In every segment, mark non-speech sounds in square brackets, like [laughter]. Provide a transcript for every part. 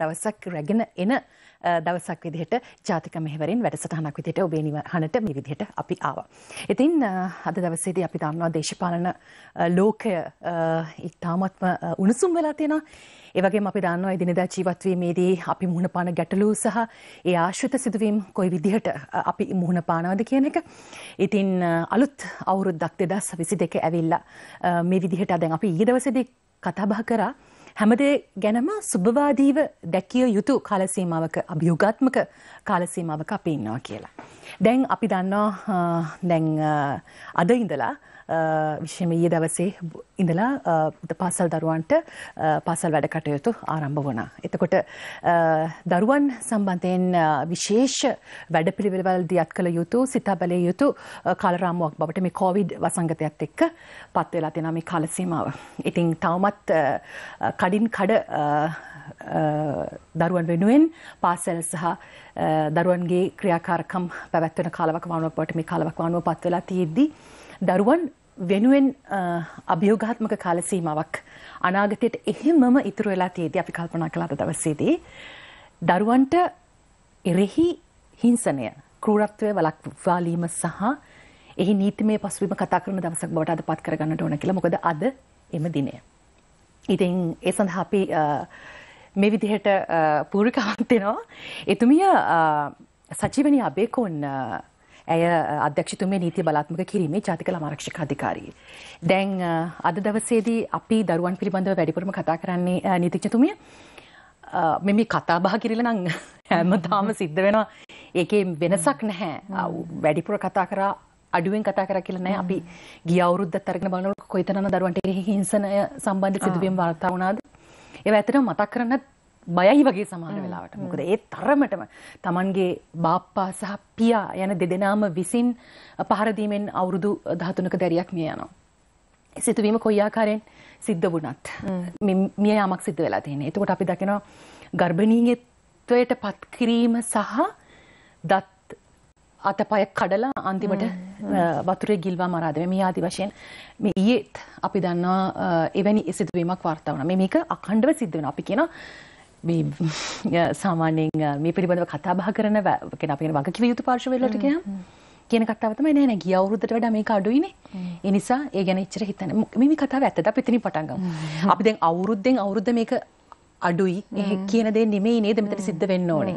දවසක් රැගෙන එන දවසක් විදිහට ජාතික මෙහෙවරින් වැඩසටහනක් විදිහට ඔබේ නිවහනට මේ විදිහට අපි ආවා. ඉතින් අද දවසේදී අපි දන්නවා දේශපාලන ලෝකය ඉතාමත්ම උණුසුම් වෙලා තියෙනවා. ඒ වගේම අපි දන්නවා එදිනෙදා ජීවත්වීමේදී අපි මුහුණ පාන ගැටලු සහ ඒ ආශ්‍රිත සිදුවීම් කොයි විදිහට අපි මුහුණ පානවද කියන එක. ඉතින් අලුත් අවුරුද්දක් 2022 ඇවිල්ලා මේ විදිහට දැන් අපි ඊයේ දවසේදී කතා බහ කරා හැමදේ ගැනම සුභවාදීව දැකිය යුතු කාලසීමාවක අභියෝගාත්මක කාලසීමාවක අපි ඉන්නවා කියලා. දැන් අපි දන්නවා දැන් අද ඉඳලා විශෂම ඊය දවසේ ඉඳලා පාසල් දරුවන්ට පාසල් වැඩ කටයුතු ආරම්භ වනා. එතකොට දරුවන් සම්බන්ධයෙන් විශේෂ වැඩ පිළිවෙලවල් දියත් කළ යුතු සිතා බැලය යුතු කාලරාමුවක් බවට මේ කෝවිඩ් වසංගතයක්ත් එක්ක පත්වෙලා තිනම කාලසීමාව. ඉතිං තවමත් කඩින් කඩ දරුවන් වෙනුවෙන් පාසැල් සහ දරුවන්ගේ ක්‍රියාකාරකම් පැවැත්වන කාලවක් වනුවපට මේ කාලවක් වනුව පත්වෙලා තියෙද්දී. දරුවන් වෙනුවෙන් අභියෝගාත්මක කාල සීමාවක් අනාගතයට එහෙමම ඉතුරු වෙලා තියෙදී අපි කල්පනා කළ අද දවසේදී දරුවන්ට එරෙහි හිංසනය කෲරත්වය වළක්වාලීම සහ එහි නීතිමය පසුබිම කතා කරන දවසක් බවට අද පත් කරගන්නට ඕන කියලා මොකද අද එම දිනය. ඉතින් ඒ සඳහා අපි මේ විදිහට පූර්විකාවක් දෙනවා. එතුමිය සචිවනි අබේකෝන් ඇය අධ්‍යක්ෂතුමේ නීති බලාත්මක කිරීමේ ජාතික ළමාරක්ෂක අධිකාරී. දැන් අද දවසේදී අපි දරුවන් පිළිබඳව වැඩිපුරම කතා කරන්නේ නීතිඥතුමිය. මෙම කතාබහ කිරල නං [laughs] හැමදාම සිද්ධ වෙනවා ඒකේ වෙනසක් නැහැ වැඩිපුර කතා කරා අඩුවෙන් කතා කර කියලා නෑ අපි ගිය අවුරුද්දත් අරගෙන බලනකොට කොයිතරම් දරුවන්ට හිංසනය සම්බන්ධ සිදුවීම් වාර්තා වුණාද ඒව ඇත්තටම මතක් කරන්නත් බයයි වගේ සමහර වෙලාවට මොකද ඒ තරමටම තමන්ගේ බාප්පා සහ පියා යන දෙදෙනාම විසින් පහරදීමෙන් අවුරුදු ධාතුනක දැරියක් මිය යනවා. සිතුවීම කොයි ආකාරයෙන් සිද්ධ වුණත් මිය යාමක් සිද්ධ වෙලා තියෙන. එතකොට අපි දකිනවා ගර්භණීත්වයට පත් කිරීම සහ දත් අතපය කඩලා අන්තිමට වතුරේ ගිල්වා මරාදම මේ ආදි වශයෙන් මේ ඊයේත් අපි දන්නවා එවැනි සිදුවීමක් වාර්තා වුණා. මේක අඛණ්ඩව සිද්ධ වෙනවා. අපි කියනවා මේ සාමාන්‍යයෙන් මේ පිළිබඳව කතා බහ කරන කෙන අපි කියන වගකිව යුතු පාර්ශවය වලට ගියම් කියන කතාව තමයි නෑ නෑ ගිය අවුරුද්දට වඩා මේක අඩුයිනේ. ඒ නිසා ඒ ගැන එච්චර හිතන්න. මේ මේ කතාව ඇත්තද අපි එතනින් පටන් ගමු. අපි දැන් අවුරුද්දෙන් අවුරුද්ද මේක අඩුයි. කියන දේ නෙමෙයි නේද මෙතන සිද්ධ වෙන්න ඕනේ.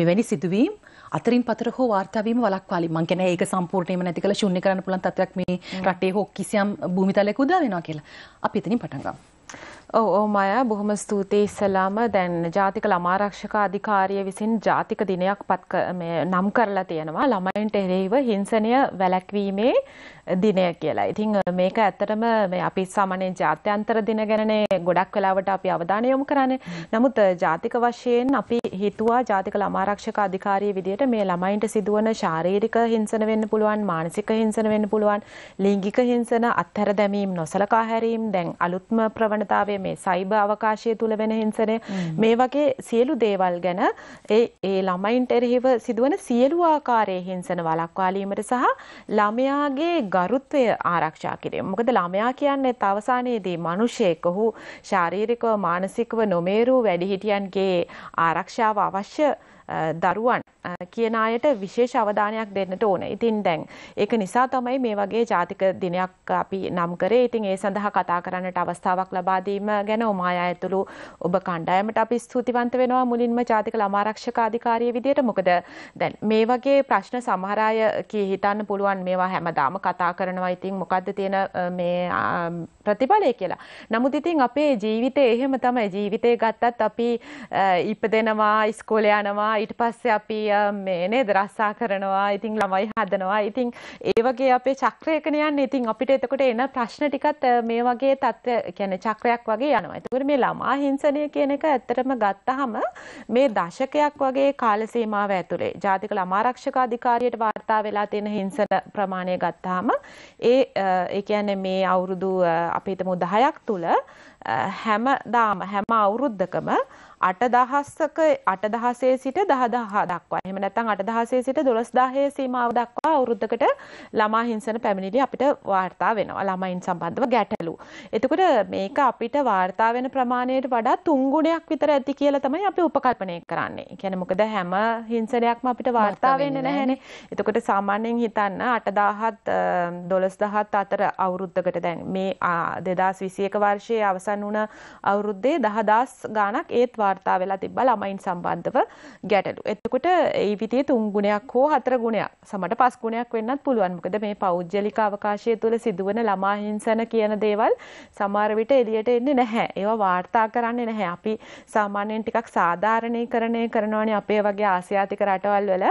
මෙවැනි සිදුවීම් අතරින් පතර හෝ වාර්තාාවීම වලක්වාලි මං කැන ඒක සම්පූර්ණයම නැති කළ ශුන්‍ය කරන්න පුළන් තත්වයක් මේ රටේ හෝ කිසියම් භූමිතලයක උදා වෙනවා කියලා. අපි එතනින් පටන්ගම්. ඔව ඕමය බොහොම ස්තුතියි ඉස්සලාම දැන් ජාතික ළමාරක්ෂක අධිකාරිය විසින් ජාතික දිනයක් පත් නම් කරලා තියෙනවා ළමයින්ට එරෙහිව හිංසනය වැලැක්වීමේ දිනය කියලා. ඉතින් මේක ඇත්තටම මේ අපි සාමාන්‍යයෙන් ජාත්‍යන්තර දින ගැනනේ ගොඩක් වෙලාවට අපි අවධානය යොමු කරන්නේ. නමුත් ජාතික වශයෙන් අපි හිතුවා ජාතික ළමා ආරක්ෂක අධිකාරිය විදියට මේ ළමයින්ට සිදුවන ශාරීරික හිංසන වෙන්න පුළුවන්, මානසික හිංසන වෙන්න පුළුවන්, ලිංගික හිංසන, අත්හැර දැමීම්, නොසලකා හැරීම්, දැන් අලුත්ම ප්‍රවණතාවය මේ සයිබර් අවකාශය තුල වෙන හිංසනය මේ වගේ සියලු දේවල් ගැන ඒ ඒ ළමයින්ට එරෙහිව සිදුවන සියලු ආකාරයේ හිංසන වළක්වාලීමට සහ ළමයාගේ ගරුත්වය ආරක්ෂා කිරීම. මොකද ළමයා කියන්නේ අවසානයේදී මිනිසෙක් ඔහු ශාරීරිකව මානසිකව නොමේරු වැඩිහිටියන්ගේ ආරක්ෂාව අවශ්‍ය දරුවන් කියන අයට විශේෂ අවධානයක් දෙන්නට ඕන. ඉතින් දැන් ඒක නිසා තමයි මේ වගේ ජාතික දිනයක් අපි නම් කරේ. ඉතින් ඒ සඳහා කතා කරන්නට අවස්ථාවක් ලබා දීම ගැන ඔමායා ඇතුළු ඔබ කණ්ඩායමට අපි ස්තුතිවන්ත වෙනවා මුලින්ම ජාතික ළමා ආරක්ෂක අධිකාරිය විදියට. මොකද දැන් මේ වගේ ප්‍රශ්න සමහර අය කී හිතන්න පුළුවන් මේවා හැමදාම කතා කරනවා. ඉතින් මොකද්ද තියෙන මේ ප්‍රතිඵලය කියලා. නමුත් ඉතින් අපේ ජීවිතේ එහෙම තමයි ජීවිතේ ගත්තත් අපි ඉපදෙනවා, ඉස්කෝලේ යනවා, ඊට පස්සේ අපි මේ නේද රස්සා කරනවා ඉතින් ළමයි හදනවා ඉතින් ඒ වගේ අපේ චක්‍රයකන යන්නේ ඉතින් අපිට එතකොට එන ප්‍රශ්න ටිකත් මේ වගේ තත්ත්ව කියන්නේ චක්‍රයක් වගේ යනවා. එතකොට මේ ළමා හිංසනය කියන එක ඇත්තටම ගත්තහම මේ දශකයක් වගේ කාල සීමාව ඇතුලේ ජාතික ළමා ආරක්ෂක අධිකාරියට වාර්තා වෙලා තියෙන හිංසන ප්‍රමාණය ගත්තාම ඒ ඒ කියන්නේ මේ අවුරුදු අපි හිතමු 10ක් තුල හැම දාම හැම අවුරුද්ධකම අටදහස්සක අටදහසේ සිට දහදහා දක්වා එහම නැතන් අටදහසේ සිට දොළස්දාහය සීමාව දක්වා අවුරුද්ධකට ළමා හිංසන පැමිණිලි අපිට වාර්තා වෙනවා ළමයින් සම්බන්ධව ගැටලු. එතකොට මේක අපිට වාර්තා වෙන ප්‍රමාණයට වඩා තුන්ගුණයක් විතර ඇති කියලා තමයි අපි උපකල්පනය කරන්නේ කැන මොකද හැම හිංසනයක්ම අපිට වාර්තා වෙන්න නැහැනේ එතකොට සාමාන්‍යයෙන් හිතන්න අටදාහත් දොළස්දහත් අතර අවුරුද්ධකට දැන් මේ දෙදස් විසියක වර්ෂය අවසන් සම්බන්ධ වුණ අවුරුද්දේ දහදාස් ගාණක් ඒත් වාර්තා වෙලා තිබ්බා ළමයින් සම්බන්ධව ගැටලු. එතකොට ඒ විදිහේ තුන් ගුණයක් හෝ හතර ගුණයක් සමට පස් ගුණයක් වෙන්නත් පුළුවන්. මොකද මේ පෞද්ගලික අවකාශය තුල සිදුවන ළමා හිංසන කියන දේවල් සමහර විට එළියට එන්නේ නැහැ. ඒවා වාර්තා කරන්නේ නැහැ. අපි සාමාන්‍යයෙන් ටිකක් සාධාරණීකරණය කරනවනේ අපේ වගේ ආසියාතික රටවල් වල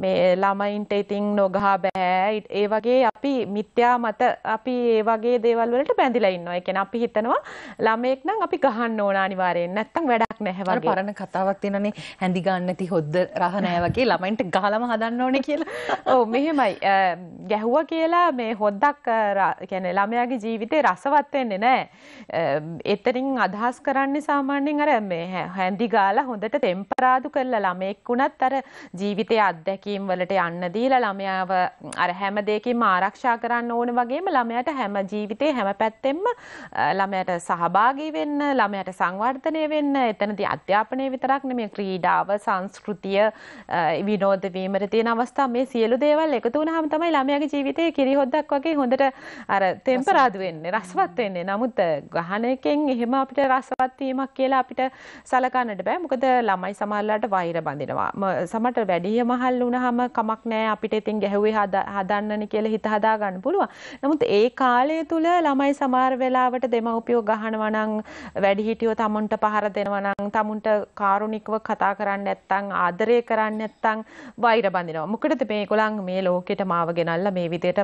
මේ ළමයින්ට ඉතින් නොගහ බෑ. ඒ වගේ අපි මිත්‍යා මත අපි ඒ වගේ දේවල් වලට බැඳිලා ඉන්නවා. ඒ කියන්නේ අපි හිතනවා ළමයෙක් නම් අපි ගහන්න ඕන අනිවාර්යෙන් නැත්තම් වැඩක් නැහැ වගේ. පරණ කතාවක් තියෙනනේ හැඳි ගන්න නැති හොද්ද රහ නැහැ වගේ ළමයින්ට ගහලම හදන්න ඕනේ කියලා. [laughs] ඔව් මෙහෙමයි. ගැහුවා කියලා මේ හොද්දක් කියන්නේ ළමයාගේ ජීවිතේ රසවත් වෙන්නේ නැහැ. එතනින් අදහස් කරන්නේ සාමාන්‍යයෙන් අර මේ හැඳි ගාලා හොඳට ටෙම්පරාදු කරලා ළමයෙක් වුණත් අර ජීවිතයේ අත්දැකීම් වලට යන්න දීලා ළමයාව අර හැම දෙයකින්ම ආරක්ෂා කරන්න ඕන වගේම ළමයාට හැම ජීවිතේ හැම පැත්තෙම ළමයාට සහභාගී සහභාගී වෙන්න ළමයට සංවර්ධනය වෙන්න එතනති අධ්‍යාපනය විතරක් නෙමේ ක්‍රීඩාව සංස්කෘතිය විනෝධ වීමට තියෙන අවස්ථා මේ සියලු දේවල් එකතු වුණාම තමයි ළමයාගේ ජීවිතේ කිරිහොද්දක් වගේ හොඳට අර තෙම්පරාදු වෙන්නේ රසවත් වෙන්නේ. නමුත් ගහන එකෙන් එහෙම අපිට රසවත් වීමක් කියලා අපිට සලකන්නට බෑ. මොකද ළමයි සමහරලාට වෛර බඳිනවා. සමහරට වැඩිය මහල් වුණාම කමක් නෑ අපිට ඉතින් ගැහුවේ හදන්නනේ කියලා හිත හදා ගන්න පුළුවන්. නමුත් ඒ කාලය තුල ළමයි සමහර වෙලාවට දෙමව්පියෝ ගහන දෙනවා නම් වැඩිහිටියෝ තමුන්ට පහර දෙනවා නම් තමුන්ට කාරුණිකව කතා කරන්න නැත්නම් ආදරය කරන්න නැත්නම් වෛර බඳිනවා. මොකටද මේගොල්ලන් මේ ලෝකෙට මාව ගෙනල්ලා මේ විදියට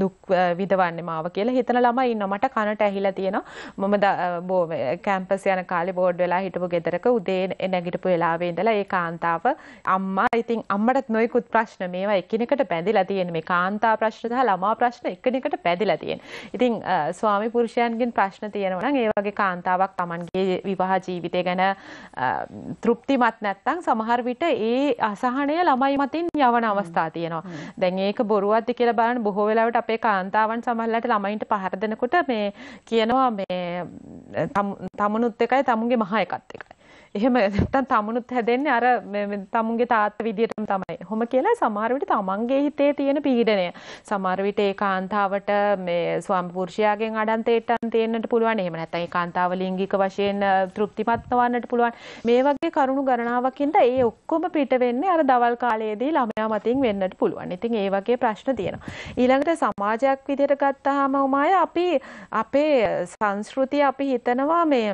දුක් විඳවන්නේ මාව කියලා හිතන ළමයි ඉන්නවා. මට කනට ඇහිලා තියෙනවා. මම කැම්පස් යන කාලේ බෝඩ් වෙලා හිටපු ගෙදරක උදේ නැගිටපු වෙලාවේ ඉඳලා ඒ කාන්තාව අම්මා ඉතින් අම්මටත් නොයෙකුත් ප්‍රශ්න මේවා එකිනෙකට බැඳිලා තියෙන මේ කාන්තා ප්‍රශ්න සහ ළමා ප්‍රශ්න එකිනෙකට බැඳිලා තියෙන. ඉතින් ස්වාමි පුරුෂයන්ගෙන් ප්‍රශ්න තියෙනවා නම් ඒ වගේ කාන්තාවක් Tamanගේ විවාහ ජීවිතය ගැන තෘප්තිමත් නැත්නම් සමහර විට ඒ අසහනය ළමයි මතින් යවන අවස්ථා තියෙනවා. දැන් ඒක බොරුවක්ද කියලා බලන්න බොහෝ වෙලාවට අපේ කාන්තාවන් සමහරලාට ළමයින්ට පහර දෙනකොට මේ කියනවා මේ තමනුත් එකයි තමුන්ගේ මහ එකත් එකයි. එහෙම නැත්තම් තමුණුත් හැදෙන්නේ අර තමුන්ගේ තාත්ත විදියටම තමයි. හොම කියලා සමහර විට තමන්ගේ හිතේ තියෙන පීඩනය සමහර විට ඒ කාන්තාවට මේ ස්වාමි පුරුෂයාගෙන් අඩන්තේට්ටම් තියෙන්නට පුළුවන්. එහෙම නැත්තම් ඒ කාන්තාව ලිංගික වශයෙන් තෘප්තිමත් නොවන්නට පුළුවන්. මේ වගේ කරුණු ගණනාවකින්ද ඒ ඔක්කොම පිට වෙන්නේ අර දවල් කාලයේදී ළමයා මතින් වෙන්නට පුළුවන්. ඉතින් ඒ වගේ ප්‍රශ්න තියෙනවා. ඊළඟට සමාජයක් විදියට ගත්තාම උමාය අපි අපේ සංස්කෘතිය අපි හිතනවා මේ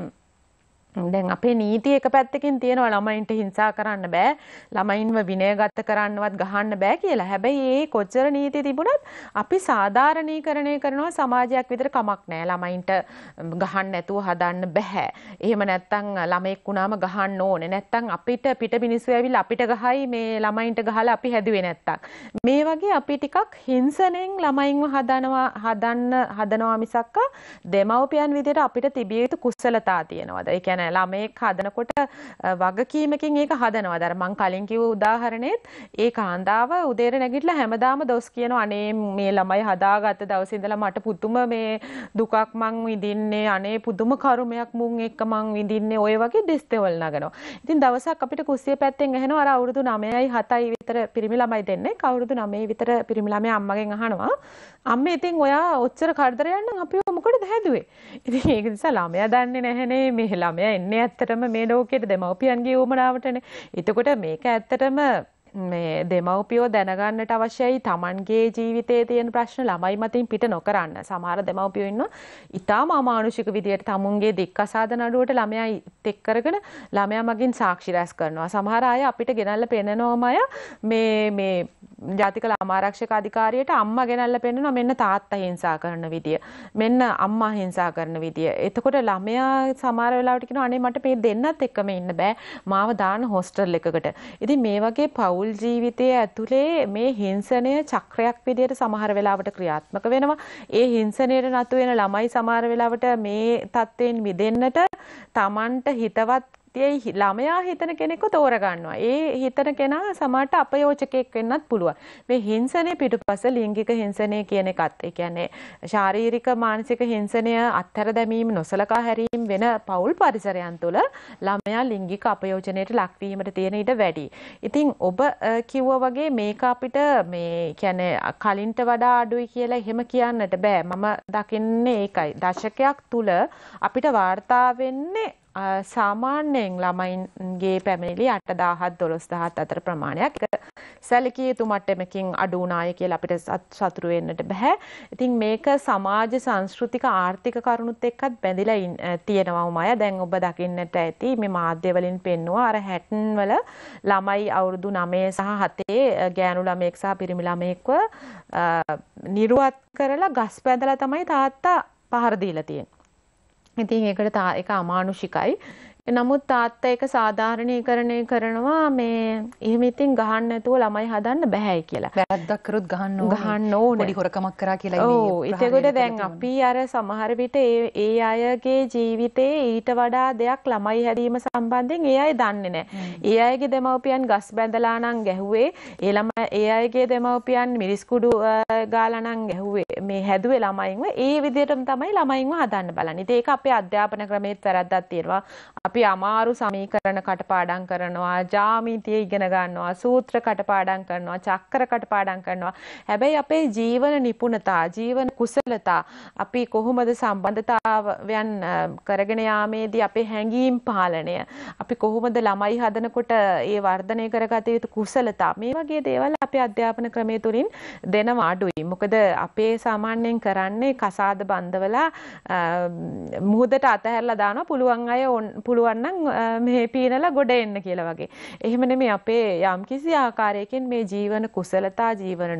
දැන් අපේ නීති එක පැත්තකින් තියෙනවා ළමයින්ට හිංසා කරන්න බෑ ළමයින්ව විනයගත කරන්නවත් ගහන්න බෑ කියලා. හැබැයි ඒ කොච්චර නීති තිබුණත් අපි සාධාරණීකරණය කරනවා සමාජයක් විතර කමක් නෑ ළමයින්ට ගහන්න නැතුව හදන්න බෑ. එහෙම නැත්තම් ළමෙක් වුණාම ගහන්න ඕනේ. නැත්තම් අපිට පිට මිනිස්සු ඇවිල්ලා අපිට ගහයි මේ ළමයින්ට ගහලා අපි හැදුවේ නැත්තම්. මේ වගේ අපි ටිකක් හිංසනෙන් ළමයින්ව හදනවා හදන්න හදනවා මිසක්ක දෙමව්පියන් විදියට අපිට තිබිය යුතු කුසලතා තියෙනවාද? ඒ කියන්නේ නෑ. ළමයෙක් හදනකොට වගකීමකින් ඒක හදනවා. අර මං කලින් කිව්ව උදාහරණෙත් ඒ කාන්තාව උදේට නැගිටලා හැමදාම දොස් කියනවා අනේ මේ ළමයි හදාගත්ත දවසේ ඉඳලා මට පුදුම මේ දුකක් මං විඳින්නේ අනේ පුදුම කර්මයක් මුන් එක්ක මං විඳින්නේ ඔය වගේ දෙස්තෙවල් නගනවා. ඉතින් දවසක් අපිට කුස්සිය පැත්තෙන් ඇහෙනවා අර අවුරුදු 9යි 7යි විතර පිරිමි ළමයි දෙන්නේ. අවුරුදු 9යි විතර පිරිමි ළමයා අම්මගෙන් අහනවා අම්මේ ඉතින් ඔයා ඔච්චර කරදරයක් නම් අපිව මොකටද හැදුවේ? ඉතින් ඒක නිසා ළමයා දන්නේ නැහනේ මේ ළමයා එන්නේ ඇත්තටම මේ ලෝකෙට දෙමව්පියන්ගේ උමනාවටනේ. එතකොට මේක ඇත්තටම මේ දෙමව්පියෝ දැනගන්නට අවශ්‍යයි Tamanගේ ජීවිතයේ තියෙන ප්‍රශ්න ළමයි මතින් පිට නොකරන්න. සමහර දෙමව්පියෝ ඉන්නවා ඊටාම අමානුෂික විදියට Tamunගේ දික්කසාද නඩුවට ළමයා එක් කරගෙන ළමයා මගින් සාක්ෂි රැස් කරනවා. සමහර අය අපිට ගෙනල්ලා පෙන්නනෝමය මේ මේ ජාතික ළමාරක්ෂක අධිකාරියට අම්මා ගෙනල්ලා පෙන්නනවා මෙන්න තාත්තා හිංසා කරන විදිය. මෙන්න අම්මා හිංසා කරන විදිය. එතකොට ළමයා සමහර වෙලාවට කියනවා අනේ මට මේ දෙන්නත් එක්කම ඉන්න බෑ. මාව දාන්න හොස්ටල් එකකට. ඉතින් මේ වගේ පව් පවුල් ජීවිතයේ ඇතුලේ මේ හිංසනය චක්‍රයක් විදියට සමහර වෙලාවට ක්‍රියාත්මක වෙනවා. ඒ හිංසනයට නතු වෙන ළමයි සමහර වෙලාවට මේ තත්ත්වයෙන් මිදෙන්නට තමන්ට හිතවත් ඒයි ළමයා හිතන කෙනෙක්ව තෝරගන්නවා. ඒ හිතන කෙනා සමහරට අපයෝචකයෙක් වෙන්නත් පුළුවන්. මේ හිංසනයේ පිටුපස ලිංගික හිංසනය කියන එකත් ඒ කියන්නේ ශාරීරික මානසික හිංසනය අත්හැර දැමීම නොසලකා හැරීම වෙන පවුල් පරිසරයන් තුළ ළමයා ලිංගික අපයෝජනයට ලක්වීමට තියෙන ඉඩ වැඩි. ඉතින් ඔබ කිව්වා වගේ මේක අපිට මේ කියන්නේ කලින්ට වඩා අඩුයි කියලා එහෙම කියන්නට බෑ. මම දකින්නේ ඒකයි. දශකයක් තුල අපිට වාර්තා වෙන්නේ සාමාන්‍යයෙන් ළමයින්ගේ පැමිණිලි 8000 12000 අතර ප්‍රමාණයක්. ඒක සැලකිය යුතු මට්ටමකින් අඩු වුණාය කියලා අපිට සතුටු වෙන්නට බෑ. ඉතින් මේක සමාජ සංස්කෘතික ආර්ථික කරුණුත් එක්කත් බැඳිලා තියෙනවමය. දැන් ඔබ දකින්නට ඇති මේ මාධ්‍ය වලින් පෙන්නවා අර 60 වල ළමයි අවුරුදු 9 සහ 7 ගෑනු ළමයෙක් සහ පිරිමි ළමයෙක්ව නිරුවත් කරලා ගස් පැදලා තමයි තාත්තා පහර දීලා තියෙන්නේ. ඉතින් ඒකට තා එක අමානුෂිකයි. නමුත් තාත්තා ඒක සාධාරණීකරණය කරනවා මේ එහෙම ඉතින් ගහන්න නැතුව ළමයි හදන්න බෑයි කියලා. වැරද්දක් කරොත් ගහන්න ඕනේ. ගහන්න ඕනේ. පොඩි හොරකමක් කරා කියලා ඉන්නේ. ඔව්. ඒකකොට දැන් අපි අර සමහර විට ඒ ඒ අයගේ ජීවිතේ ඊට වඩා දෙයක් ළමයි හැදීම සම්බන්ධයෙන් ඒ අය දන්නේ නැහැ. ඒ අයගේ දෙමව්පියන් ගස් බැඳලා නම් ගැහුවේ ඒ ළමයි ඒ අයගේ දෙමව්පියන් මිරිස්කුඩු ගාලා නම් ගැහුවේ මේ හැදුවේ ළමයින්ව ඒ විදිහටම තමයි ළමයින්ව හදන්න බලන්නේ. ඉතින් ඒක අපේ අධ්‍යාපන ක්‍රමයේ වැරද්දක් තියෙනවා. අපි අපි අමාරු සමීකරණ කටපාඩම් කරනවා ජාමිතිය ඉගෙන ගන්නවා සූත්‍ර කටපාඩම් කරනවා චක්‍ර කටපාඩම් කරනවා හැබැයි අපේ ජීවන නිපුණතා ජීවන කුසලතා අපි කොහොමද සම්බන්ධතාවයන් කරගෙන යාමේදී අපේ හැඟීම් පාලනය අපි කොහොමද ළමයි හදනකොට ඒ වර්ධනය කරගත යුතු කුසලතා මේ වගේ දේවල් අපේ අධ්‍යාපන ක්‍රමය තුලින් දෙනවා අඩුයි මොකද අපේ සාමාන්‍යයෙන් කරන්නේ කසාද බන්ධවලා මුහුදට අතහැරලා දානවා පුළුවන් අය පුළුවන් පුළුවන් නම් මේ පීනලා ගොඩ එන්න කියලා වගේ. එහෙම නෙමෙයි අපේ යම්කිසි ආකාරයකින් මේ ජීවන කුසලතා, ජීවන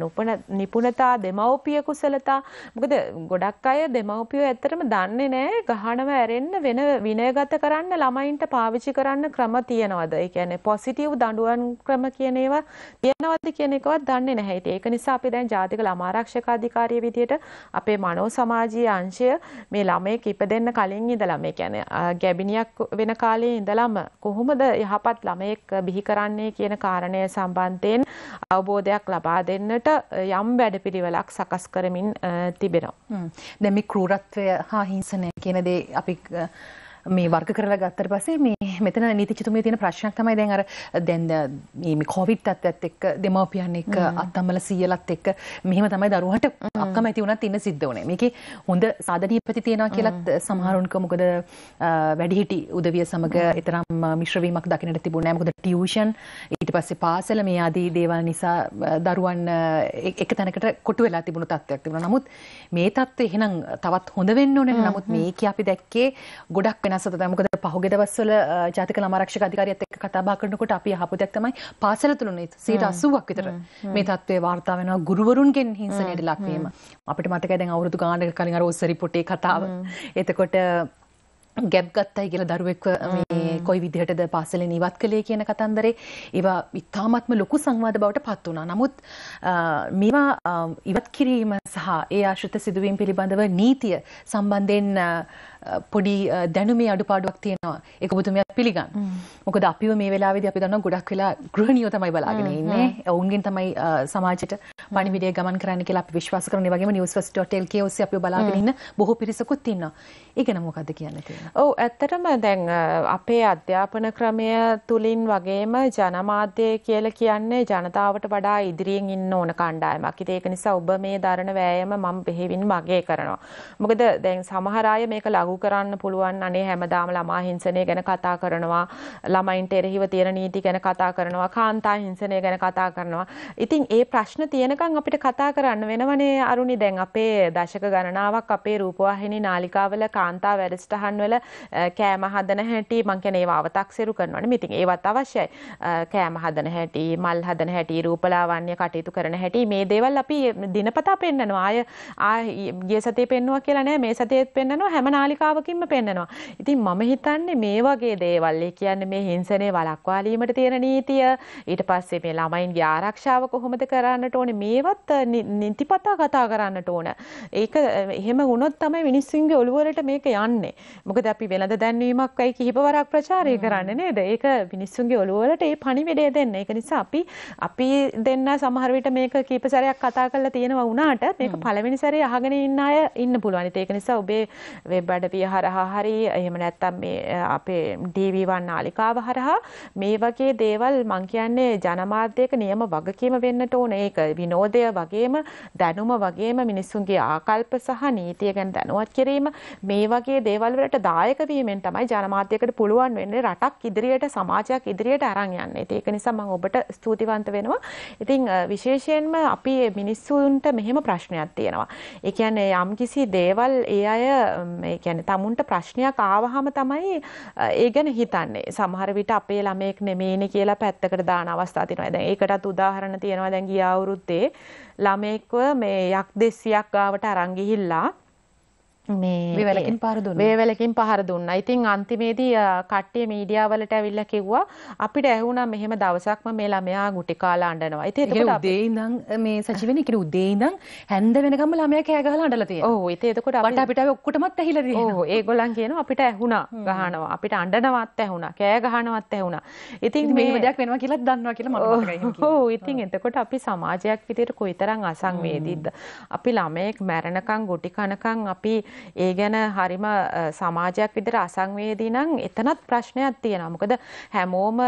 නිපුණතා, දෙමව්පිය කුසලතා. මොකද ගොඩක් අය දෙමව්පිය ඇත්තටම දන්නේ නැහැ ගහනම ඇරෙන්න වෙන විනයගත කරන්න ළමයින්ට පාවිච්චි කරන්න ක්‍රම තියනවද? ඒ කියන්නේ පොසිටිව් දඬුවම් ක්‍රම කියන ඒවා තියනවද කියන එකවත් දන්නේ නැහැ. ඒක නිසා අපි දැන් ජාතික ළමා ආරක්ෂක අධිකාරිය විදියට අපේ මනෝ සමාජීය අංශය මේ ළමයෙක් ඉපදෙන්න කලින් ඉඳලා මේ කියන්නේ ගැබිනියක් වෙන උපදින කාලයේ ඉඳලම කොහොමද යහපත් ළමයෙක් බිහි කරන්නේ කියන කාරණය සම්බන්ධයෙන් අවබෝධයක් ලබා දෙන්නට යම් වැඩපිළිවෙලක් සකස් කරමින් තිබෙනවා. දැන් මේ ක්‍රූරත්වය හා හිංසනය කියන දේ අපි මේ වර්ග කරලා ගත්තට පස්සේ මේ මෙතන නීතිචිතුමිය තියෙන ප්‍රශ්නයක් තමයි දැන් අර දැන් මේ කොවිඩ් තත්ත්වයත් එක්ක දෙමාපියන් එක්ක අත්තම්මල සීයලත් එක්ක මෙහෙම තමයි දරුවන්ට අකමැති වුණත් ඉන්න සිද්ධ වුණේ. මේකේ හොඳ සාධනීපති තියෙනවා කියලත් සමහරුන්ක මොකද වැඩිහිටි උදවිය සමග ඊතරම් මිශ්‍ර වීමක් දකින්නට තිබුණේ නැහැ. මොකද ටියුෂන් ඊට පස්සේ පාසල මේ ආදී දේවල් නිසා දරුවන් එක තැනකට කොටු වෙලා තිබුණු තත්ත්වයක් තිබුණා. නමුත් මේ තත්ත්වය එහෙනම් තවත් හොඳ වෙන්න ඕනේ. නමුත් මේක අපි දැක්කේ ගොඩක් වෙනස් සතත මොකද පහුගිය දවස්වල ජාතික ළමා ආරක්ෂක අධිකාරියත් එක්ක කතා බහ කරනකොට අපි අහපු දෙයක් තමයි පාසල තුලනේ 80ක් විතර මේ තත්ත්වය වාර්තා වෙනවා ගුරුවරුන්ගෙන් හිංසනයට ලක් වීම. අපිට මතකයි දැන් අවුරුදු ගානක කලින් අර ඔස්ස රිපෝටේ කතාව. එතකොට ගැබ් ගත්තයි කියලා දරුවෙක්ව මේ කොයි විදිහටද පාසලෙන් ඉවත් කළේ කියන කතන්දරේ ඒවා ඉතාමත්ම ලොකු සංවාද බවට පත් වුණා. නමුත් මේවා ඉවත් කිරීම සහ ඒ ආශ්‍රිත සිදුවීම් පිළිබඳව නීතිය සම්බන්ධයෙන් පොඩි දැනුමේ අඩුපාඩුවක් තියෙනවා. ඒක ඔබතුමියත් පිළිගන්න. මොකද අපිව මේ වෙලාවේදී අපි දන්නවා ගොඩක් වෙලා ගෘහණියෝ තමයි බලාගෙන ඉන්නේ. ඔවුන්ගෙන් තමයි සමාජයට පණිවිඩය ගමන් කරන්න කියලා අපි විශ්වාස කරන. ඒ වගේම news1.lk ඔස්සේ අපිව බලාගෙන ඉන්න බොහෝ පිරිසකුත් ඉන්නවා. ඒක නම් මොකද්ද කියන්න තියෙන්නේ? ඔව් ඇත්තටම දැන් අපේ අධ්‍යාපන ක්‍රමය තුලින් වගේම ජනමාධ්‍ය කියලා කියන්නේ ජනතාවට වඩා ඉදිරියෙන් ඉන්න ඕන කණ්ඩායමක්. ඉතින් ඒක නිසා ඔබ මේ දරන වෑයම මම බෙහෙවින් මගේ කරනවා. මොකද දැන් සමහර අය මේක ලඝු අඩු කරන්න පුළුවන් අනේ හැමදාම ළමා හිංසනය ගැන කතා කරනවා ළමයින්ට එරෙහිව තියෙන නීති ගැන කතා කරනවා කාන්තා හිංසනය ගැන කතා කරනවා. ඉතින් ඒ ප්‍රශ්න තියෙනකන් අපිට කතා කරන්න වෙනවනේ අරුණි දැන් අපේ දශක ගණනාවක් අපේ රූපවාහිනී නාලිකාවල කාන්තා වැඩසටහන් වල කෑම හදන හැටි මං කියන්නේ ඒව අව탁සිරු කරනවනේ. ඉතින් ඒවත් අවශ්‍යයි. කෑම හදන හැටි, මල් හදන හැටි, රූපලාවන්‍ය කටයුතු කරන හැටි මේ දේවල් අපි දිනපතා පෙන්වනවා. ආය ආ ගිය සතියේ පෙන්වුවා කියලා නෑ මේ සතියේත් පෙන්වනවා හැම නාලිකාවකම මාතෘකාවකින්ම පෙන්නනවා. ඉතින් මම හිතන්නේ මේ වගේ දේවල් ඒ කියන්නේ මේ හිංසනයේ වළක්වාලීමට තියෙන නීතිය ඊට පස්සේ මේ ළමයින්ගේ ආරක්ෂාව කොහොමද කරන්නට ඕනේ මේවත් නිතිපතා කතා කරන්නට ඕන. ඒක එහෙම වුණොත් තමයි මිනිස්සුන්ගේ ඔළුවලට මේක යන්නේ. මොකද අපි වෙළඳ දැන්වීමක් වෙයි කිහිපවරක් ප්‍රචාරය කරන්නේ නේද? ඒක මිනිස්සුන්ගේ ඔළුවලට ඒ පණිවිඩය දෙන්න. ඒක නිසා අපි අපි දෙන්න සමහර විට මේක කීප සැරයක් කතා කරලා තියෙනවා වුණාට මේක පළවෙනි සැරේ අහගෙන ඉන්න අය ඉන්න පුළුවන්. ඒක නිසා ඔබේ වෙබ් අඩ පදවිය හරහා හරි එහෙම නැත්තම් මේ අපේ DV1 නාලිකාව හරහා මේ වගේ දේවල් මං කියන්නේ ජනමාධ්‍යයක නියම වගකීම වෙන්නට ඕන ඒක විනෝදය වගේම දැනුම වගේම මිනිස්සුන්ගේ ආකල්ප සහ නීතිය ගැන දැනුවත් කිරීම මේ වගේ දේවල් වලට දායක වීමෙන් තමයි ජනමාධ්‍යයකට පුළුවන් වෙන්නේ රටක් ඉදිරියට සමාජයක් ඉදිරියට අරන් යන්න. ඒක නිසා මම ඔබට ස්තුතිවන්ත වෙනවා. ඉතින් විශේෂයෙන්ම අපි මිනිස්සුන්ට මෙහෙම ප්‍රශ්නයක් තියෙනවා. ඒ කියන්නේ යම්කිසි දේවල් ඒ අය ඒ කියන්නේ තමුන්ට ප්‍රශ්නයක් ආවහම තමයි ඒ ගැන හිතන්නේ. සමහර විට අපේ ළමයෙක් නෙමෙයිනේ කියලා පැත්තකට දාන අවස්ථා තියෙනවා. දැන් ඒකටත් උදාහරණ තියෙනවා. දැන් ගිය අවුරුද්දේ ළමයෙක්ව මේ යක් 200ක් ගාවට අරන් ගිහිල්ලා වේවැලකින් පහර දුන්නා. වේවැලකින් පහර දුන්නා. ඉතින් අන්තිමේදී කට්ටිය මීඩියා වලට ඇවිල්ලා කිව්වා අපිට ඇහුණා මෙහෙම දවසක්ම මේ ළමයා ගුටි කාලා අඬනවා. ඉතින් එතකොට උදේ ඉඳන් මේ සජීවනේ කියන උදේ ඉඳන් හැන්ද වෙනකම්ම ළමයා කෑ ගහලා අඬලා තියෙනවා. ඔව් ඉතින් එතකොට අපිට අපිට ඔක්කොටමත් ඇහිලා තියෙනවා. ඔව් ඒගොල්ලන් කියනවා අපිට ඇහුණා ගහනවා. අපිට අඬනවත් ඇහුණා. කෑ ගහනවත් ඇහුණා. ඉතින් මේ දෙයක් වෙනවා කියලාත් දන්නවා කියලා මම මතකයි හිතුවා. ඔව් ඉතින් එතකොට අපි සමාජයක් විදියට කොයිතරම් අසංවේදීද. අපි ළමයෙක් මැරෙනකන් ගුටි කනකන් අපි ඒ ගැන හරිම සමාජයක් විදිහට අසංවේදී නම් එතනත් ප්‍රශ්නයක් තියෙනවා. මොකද හැමෝම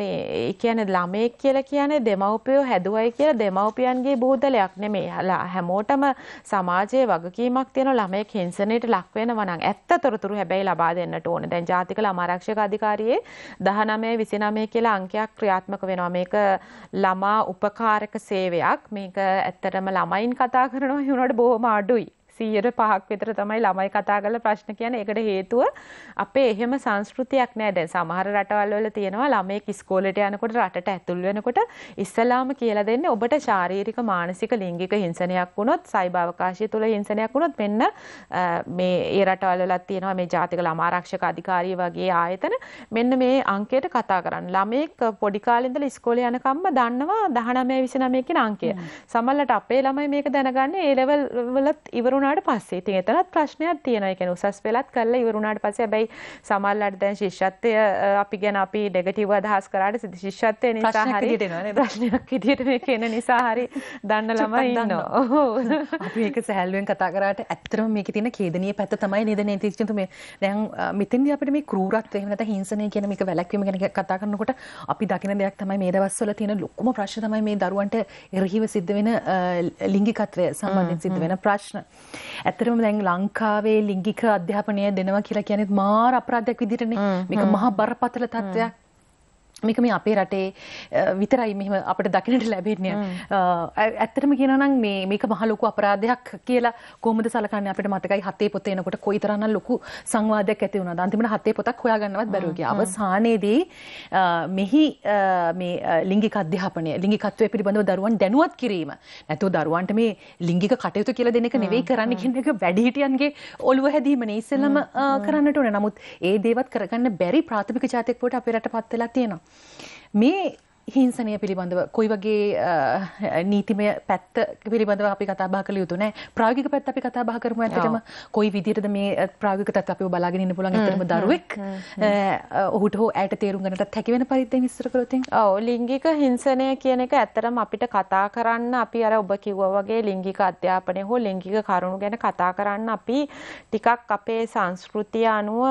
මේ කියන්නේ ළමයෙක් කියලා කියන්නේ දෙමව්පියෝ හැදුවයි කියලා දෙමව්පියන්ගේ බූදලයක් නෙමෙයි. හැමෝටම සමාජයේ වගකීමක් තියෙන ළමයෙක් හිංසනයට ලක් වෙනවා නම් ඇත්ත තොරතුරු හැබැයි ලබා දෙන්නට ඕනේ. දැන් ජාතික ළම ආරක්ෂක අධිකාරියේ 19 29 කියලා අංකයක් ක්‍රියාත්මක වෙනවා. මේක ළමා උපකාරක සේවයක්. මේක ඇත්තටම ළමයින් කතා කරනවා වුණාට බොහොම අඩුයි. 105ක් විතර තමයි ළමයි කතා කරලා ප්‍රශ්න කියන්නේ. ඒකට හේතුව අපේ එහෙම සංස්කෘතියක් නෑ. දැන් සමහර රටවල් වල තියෙනවා ළමයෙක් ඉස්කෝලේට යනකොට රටට ඇතුල් වෙනකොට ඉස්සලාම කියලා දෙන්නේ ඔබට ශාරීරික මානසික ලිංගික හිංසනයක් වුණොත් සයිබාවකාශය තුල හිංසනයක් වුණොත් මෙන්න මේ ඒ රටවල් වලත් තියෙනවා මේ ජාතික ළමා ආරක්ෂක අධිකාරිය වගේ ආයතන මෙන්න මේ අංකයට කතා කරන්න. ළමයෙක් පොඩි කාලේ ඉඳලා ඉස්කෝලේ යනකම්ම දන්නවා 19 29 කියන අංකය. සමහරවිට අපේ ළමයි මේක දැනගන්නේ ඒ ලෙවල් වලත් ඉවරුන වුණාට පස්සේ ඉතින් එතනත් ප්‍රශ්නයක් තියෙනවා. ඒ කියන්නේ උසස් වෙලත් කරලා ඉවර වුණාට පස්සේ හැබැයි සමහරලාට දැන් ශිෂ්‍යත්වය අපි ගැන අපි නෙගටිව් අදහස් කරාට ශිෂ්‍යත්වය නිසා හරි ප්‍රශ්නයක් විදියට මේක එන නිසා හරි දන්න ළමයි ඉන්නවා. ඔව්. අපි මේක සැහැල්ලුවෙන් කතා කරාට ඇත්තටම මේකේ තියෙන ඛේදනීය පැත්ත තමයි නේද නේතිච්චුතු මේ දැන් මෙතෙන්දී අපිට මේ ක්‍රූරත්වය එහෙම නැත්නම් හිංසනය කියන මේක වැළැක්වීම ගැන කතා කරනකොට අපි දකින දෙයක් තමයි මේ දවස්වල තියෙන ලොකුම ප්‍රශ්න තමයි මේ දරුවන්ට එරහිව සිද්ධ වෙන ලිංගිකත්වය සම්බන්ධයෙන් සිද්ධ වෙන ප්‍රශ්න. ඇතරම දැන් ලංකාවේ ලිංගික අධ්‍යාපනය දෙනවා කියලා කියනෙත් මාර අපරාධයක් විදිරනේ මේක මහා බරපතල තත්ත්වයක් මේක මේ අපේ රටේ විතරයි මෙහෙම අපිට දකින්නට ලැබෙන්නේ. ඇත්තටම කියනවා නම් මේ මේක මහ ලොකු අපරාධයක් කියලා කොහොමද සලකන්නේ අපිට මතකයි හතේ පොත එනකොට කොයිතරම්නම් ලොකු සංවාදයක් ඇති වුණාද. අන්තිමට හතේ පොතක් හොයාගන්නවත් බැරුව ගියා. අවසානයේදී මෙහි මේ ලිංගික අධ්‍යාපනය ලිංගිකත්වය පිළිබඳව දරුවන් දැනුවත් කිරීම. නැත්නම් දරුවන්ට මේ ලිංගික කටයුතු කියලා දෙන එක නෙවෙයි කරන්න කියන එක වැඩිහිටියන්ගේ ඔළුව හැදීමනේ ඉස්සෙල්ලම කරන්නට ඕනේ. නමුත් ඒ දේවත් කරගන්න බැරි ප්‍රාථමික ජාතික පොත අපේ රට පත් වෙලා තියෙනවා. Mais හිංසනය පිළිබඳව කොයි වගේ නීතිමය පැත්ත පිළිබඳව අපි කතා බා කළ යුතු නෑ ප්‍රාගික පැත් අපි කතා බා කරමු ඇතටම කොයි විදිරද මේ ප්‍රාගික තත් අපි බලාගෙන ඉන්න පුළන් ඇතම දරුවෙක් ඔහුට හෝ ඇයට තේරුම් ගනට හැකිවෙන පරිද්දෙන් විස්තර කරතින් ඔව ලිංගික හිංසනය කියන එක ඇත්තරම අපිට කතා කරන්න අපි අර ඔබ කිව්ව වගේ ලිංගික අධ්‍යාපනය හෝ ලිංගික කරුණු ගැන කතා කරන්න අපි ටිකක් අපේ සංස්කෘතිය අනුව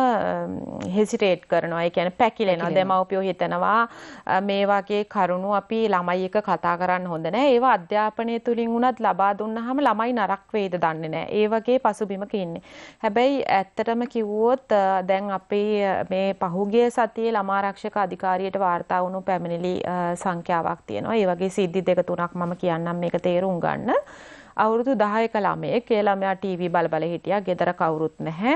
හෙසිටේට් කරනවා ඒ කියන පැකිලෙනවා දෙමව්පියෝ හිතනවා මේ වගේ ඒ කරුණු අපි ළමයි එක කතා කරන්න හොඳ නෑ ඒවා අධ්‍යාපනය තුළින් වුණත් ලබා දුන්නහම ළමයි නරක් වේද දන්නේ නෑ ඒ වගේ පසුබිමක ඉන්නේ හැබැයි ඇත්තටම කිව්වොත් දැන් අපේ මේ පහුගිය සතියේ ළමාරක්ෂක අධිකාරියට වාර්තා වුණු පැමිණිලි සංඛ්‍යාවක් තියෙනවා ඒ වගේ සිද්ධි දෙක තුනක් මම කියන්නම් මේක තේරුම් ගන්න අවුරුදු 10ක ළමයෙක් ඒ ළමයා ටීවී බල බල හිටියා ගෙදර කවුරුත් නැහැ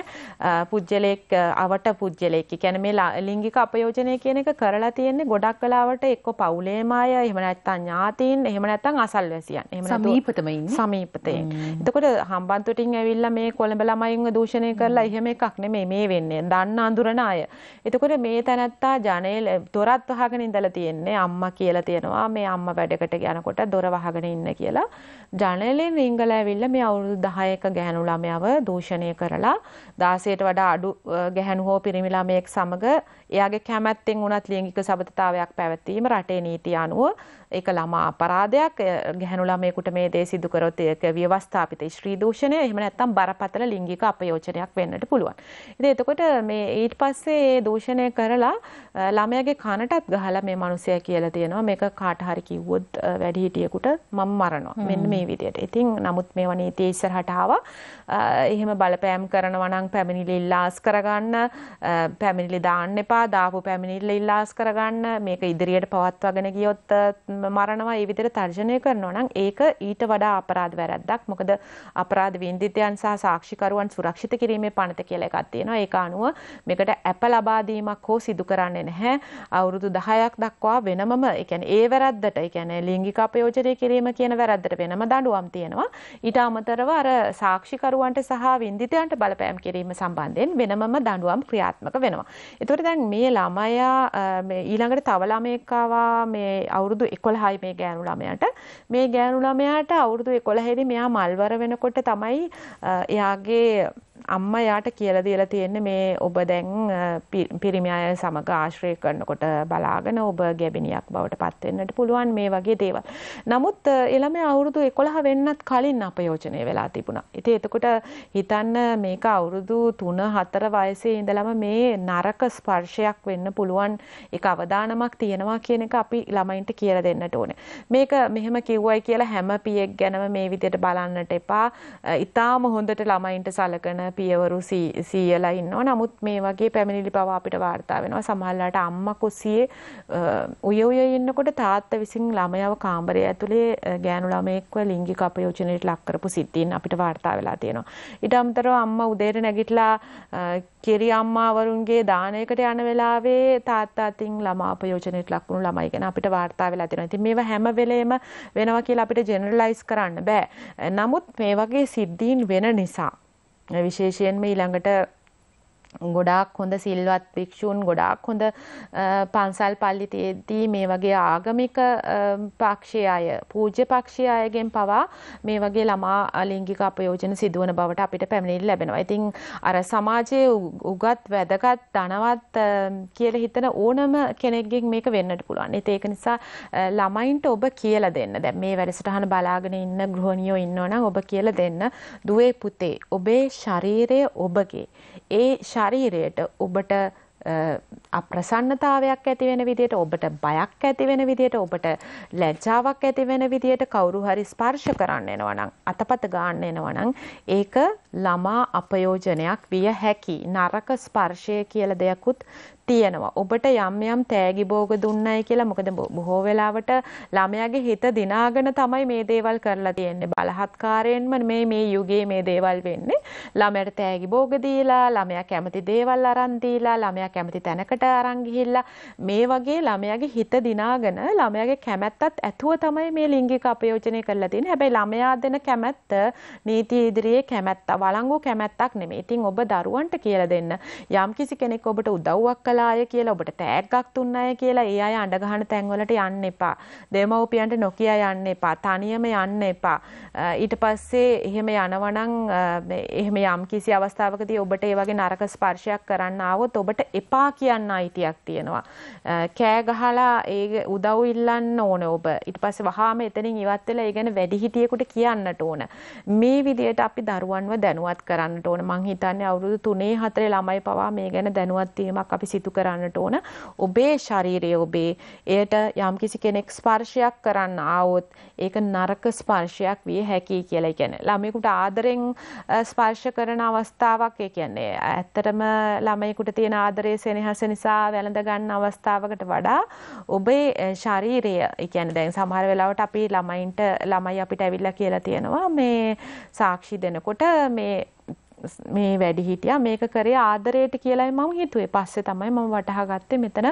පුජ්‍යලෙක් අවට පුජ්‍යලෙක් කියන්නේ මේ ලිංගික අපයෝජනය කියන එක කරලා තියෙන්නේ ගොඩක් වෙලාවට එක්ක පවුලේම අය එහෙම නැත්නම් ඥාතීන් එහෙම නැත්නම් අසල්වැසියන් එහෙම සමීපතම ඉන්නේ සමීපතේ එතකොට හම්බන්තොටින් ඇවිල්ලා මේ කොළඹ ළමයින්ව දූෂණය කරලා එහෙම එකක් නෙමෙයි මේ වෙන්නේ දන්න අඳුරන අය එතකොට මේ තැනත්තා ජනේල දොරත් වහගෙන ඉඳලා තියෙන්නේ අම්මා කියලා තියෙනවා මේ අම්මා වැඩකට යනකොට දොර වහගෙන ඉන්න කියලා ජනේලේ වශයෙන් සිංහල ඇවිල්ලා මේ අවුරුදු 10ක ගැහැණු ළමයව දූෂණය කරලා 16ට වඩා අඩු ගැහැණු හෝ පිරිමි ළමයෙක් සමග එයාගේ කැමැත්තෙන් උනත් ලිංගික සබඳතාවයක් පැවැත්වීම රටේ නීති අනුව ඒක ළමා අපරාධයක් ගැහැණු ළමයෙකුට මේ දේ සිදු කරොත් ඒක ව්‍යවස්ථාපිත ස්ත්‍රී දූෂණය එහෙම නැත්නම් බරපතල ලිංගික අපයෝජනයක් වෙන්නට පුළුවන්. ඉතින් එතකොට මේ ඊට පස්සේ මේ දූෂණය කරලා ළමයාගේ කනටත් ගහලා මේ මිනිසයා කියලා තියෙනවා මේක කාට හරි කිව්වොත් වැඩිහිටියෙකුට මම මරනවා. මෙන්න මේ විදිහට. ඉතින් නමුත් මේවා නීතිය ඉස්සරහට ආවා. එහෙම බලපෑම් කරනවා නම් පැමිණිලි ඉල්ලාස් කරගන්න පැමිණිලි දාන්න එපා. දාපු පැමිණිලි ඉල්ලාස් කරගන්න මේක ඉදිරියට පවත්වාගෙන ගියොත් මරනවා ඒ විදිහට තර්ජනය කරනවා නම් ඒක ඊට වඩා අපරාධ වැරැද්දක්. මොකද අපරාධ වින්දිතයන් සහ සාක්ෂිකරුවන් සුරක්ෂිත කිරීමේ පනත කියලා එකක් තියෙනවා. ඒක අනුව මේකට ඇප ලබා දීමක් හෝ සිදු කරන්නේ නැහැ. අවුරුදු 10ක් දක්වා වෙනමම ඒ කියන්නේ ඒ වැරැද්දට ඒ කියන්නේ ලිංගික අපයෝජනය කිරීම කියන වැරැද්දට වෙනම දඬුවම් තියෙනවා. ඊට අමතරව අර සාක්ෂිකරුවන්ට සහ වින්දිතයන්ට බලපෑම් කිරීම සම්බන්ධයෙන් වෙනමම දඬුවම් ක්‍රියාත්මක වෙනවා. ඒතකොට දැන් මේ ළමයා ඊළඟට තව ළමයෙක් ආවා මේ අවුරුදු කොළහයි මේ ගෑනු ළමයට මේ ගෑනු ළමයාට අවුරුදු කොළහෙදි මෙයා මල්වර වෙනකොට තමයි එයාගේ අම්මා යාට කියලා දීලා තියෙන්නේ මේ ඔබ දැන් පිරිමි අය සමග ආශ්‍රය කරනකොට බලාගෙන ඔබ ගැබිනියක් බවට පත් වෙන්නට පුළුවන් මේ වගේ දේවල්. නමුත් ළමයා අවුරුදු 11 වෙන්නත් කලින් අපයෝජනය වෙලා තිබුණා. ඉතින් එතකොට හිතන්න මේක අවුරුදු 3 4 වයසේ ඉඳලම මේ නරක ස්පර්ශයක් වෙන්න පුළුවන් ඒක අවදානමක් තියෙනවා කියන එක අපි ළමයින්ට කියලා දෙන්නට ඕනේ. මේක මෙහෙම කිව්වයි කියලා හැම පියෙක් ගැනම මේ විදිහට බලන්නට එපා. ඊටාම හොඳට ළමයින්ට සලකන පියවරු සීයලා ඉන්නවා. නමුත් මේ වගේ පැමිණිලි පව අපිට වාර්තා වෙනවා. සමහරලාට අම්මා කුසියේ උය උය ඉන්නකොට තාත්තා විසින් ළමයව කාමරය ඇතුලේ ගෑනු ළමයෙක්ව ලිංගික අපයෝජනයට ලක් කරපු සිද්ධීන් අපිට වාර්තා වෙලා තියෙනවා. ඊට අමතරව අම්මා උදේට නැගිටලා කෙරි අම්මාවරුන්ගේ දානයකට යන වෙලාවේ තාත්තා අතින් ළමා අපයෝජනයට ලක්වුණු ළමයි ගැන අපිට වාර්තා වෙලා තියෙනවා. ඉතින් මේවා හැම වෙලේම වෙනවා කියලා අපිට ජෙනරලයිස් කරන්න බෑ. නමුත් මේ වගේ සිද්ධීන් වෙන නිසා විශේෂයෙන්ම ඊළඟට ගොඩාක් හොඳ සිල්වත් භික්ෂූන් ගොඩාක් හොඳ පන්සල් පල්ලි තියෙද්දී මේ වගේ ආගමික පක්ෂය අය පූජ්‍ය පක්ෂය අයගෙන් පවා මේ වගේ ළමා ලිංගික අපයෝජන සිදුවන බවට අපිට පැමිණිලි ලැබෙනවා. ඉතින් අර සමාජයේ උගත් වැදගත් ධනවත් කියලා හිතන ඕනම කෙනෙක්ගෙන් මේක වෙන්නට පුළුවන්. ඒත් ඒක නිසා ළමයින්ට ඔබ කියලා දෙන්න. දැන් මේ වැඩසටහන බලාගෙන ඉන්න ගෘහණියෝ ඉන්නවනම් ඔබ කියලා දෙන්න. දුවේ පුතේ ඔබේ ශරීරය ඔබගේ. ඒ ශරීරයට ඔබට අප්‍රසන්නතාවයක් ඇති වෙන විදියට ඔබට බයක් ඇති වෙන විදියට ඔබට ලැජ්ජාවක් ඇති වෙන විදියට කවුරු හරි ස්පර්ශ කරන්න එනවා නම් අතපත ගන්න එනවා නම් ඒක ළමා අපයෝජනයක් විය හැකි නරක ස්පර්ශය කියලා දෙයක්ුත් තියෙනවා. ඔබට යම් යම් තෑගි භෝග දුන්නයි කියලා මොකද බොහෝ වෙලාවට ළමයාගේ හිත දිනාගෙන තමයි මේ දේවල් කරලා තියෙන්නේ. බලහත්කාරයෙන්ම මේ මේ යුගයේ මේ දේවල් වෙන්නේ. ළමයට තෑගි භෝග දීලා, ළමයා කැමති දේවල් අරන් දීලා, ළමයා කැමති තැනකට අරන් ගිහිල්ලා මේ වගේ ළමයාගේ හිත දිනාගෙන ළමයාගේ කැමැත්තත් ඇතුව තමයි මේ ලිංගික අපයෝජනය කරලා තියෙන්නේ. හැබැයි ළමයා දෙන කැමැත්ත නීති ඉදිරියේ කැමැත්ත, වළංගු කැමැත්තක් නෙමෙයි. ඉතින් ඔබ දරුවන්ට කියලා දෙන්න යම් කිසි කෙනෙක් ඔබට උදව්වක් කළාය කියලා ඔබට තෑග්ගක් දුන්නාය කියලා ඒ අය අඬගහන තැන්වලට යන්න එපා. දෙමව්පියන්ට නොකිය යන්න එපා. තනියම යන්න එපා. ඊට පස්සේ එහෙම යනවනම් එහෙම යම් කිසි අවස්ථාවකදී ඔබට ඒ වගේ නරක ස්පර්ශයක් කරන්න ආවොත් ඔබට එපා කියන්න අයිතියක් තියෙනවා. කෑ ගහලා ඒ උදව් ඉල්ලන්න ඕන ඔබ. ඊට පස්සේ වහාම එතනින් ඉවත් වෙලා ඒ ගැන වැඩිහිටියෙකුට කියන්නට ඕන. මේ විදියට අපි දරුවන්ව දැනුවත් කරන්නට ඕන. මං හිතන්නේ අවුරුදු 3 4 ළමයි පවා මේ ගැන දැනුවත් වීමක් අපි සිදු සිදු කරන්නට ඕන ඔබේ ශරීරය ඔබේ එයට යම්කිසි කෙනෙක් ස්පර්ශයක් කරන්න ආවොත් ඒක නරක ස්පර්ශයක් විය හැකියි කියලා කියන්නේ ළමයෙකුට ආදරෙන් ස්පර්ශ කරන අවස්ථාවක් ඒ කියන්නේ ඇත්තටම ළමයෙකුට තියෙන ආදරයේ සෙනෙහස නිසා වැළඳ ගන්න අවස්ථාවකට වඩා ඔබේ ශරීරය ඒ කියන්නේ දැන් සමහර වෙලාවට අපි ළමයින්ට ළමයි අපිට ඇවිල්ලා කියලා තියෙනවා මේ සාක්ෂි දෙනකොට මේ මේ වැඩිහිටියා මේක කරේ ආදරයට කියලායි මම හිතුවේ. පස්සේ තමයි මම වටහාගත්තේ මෙතන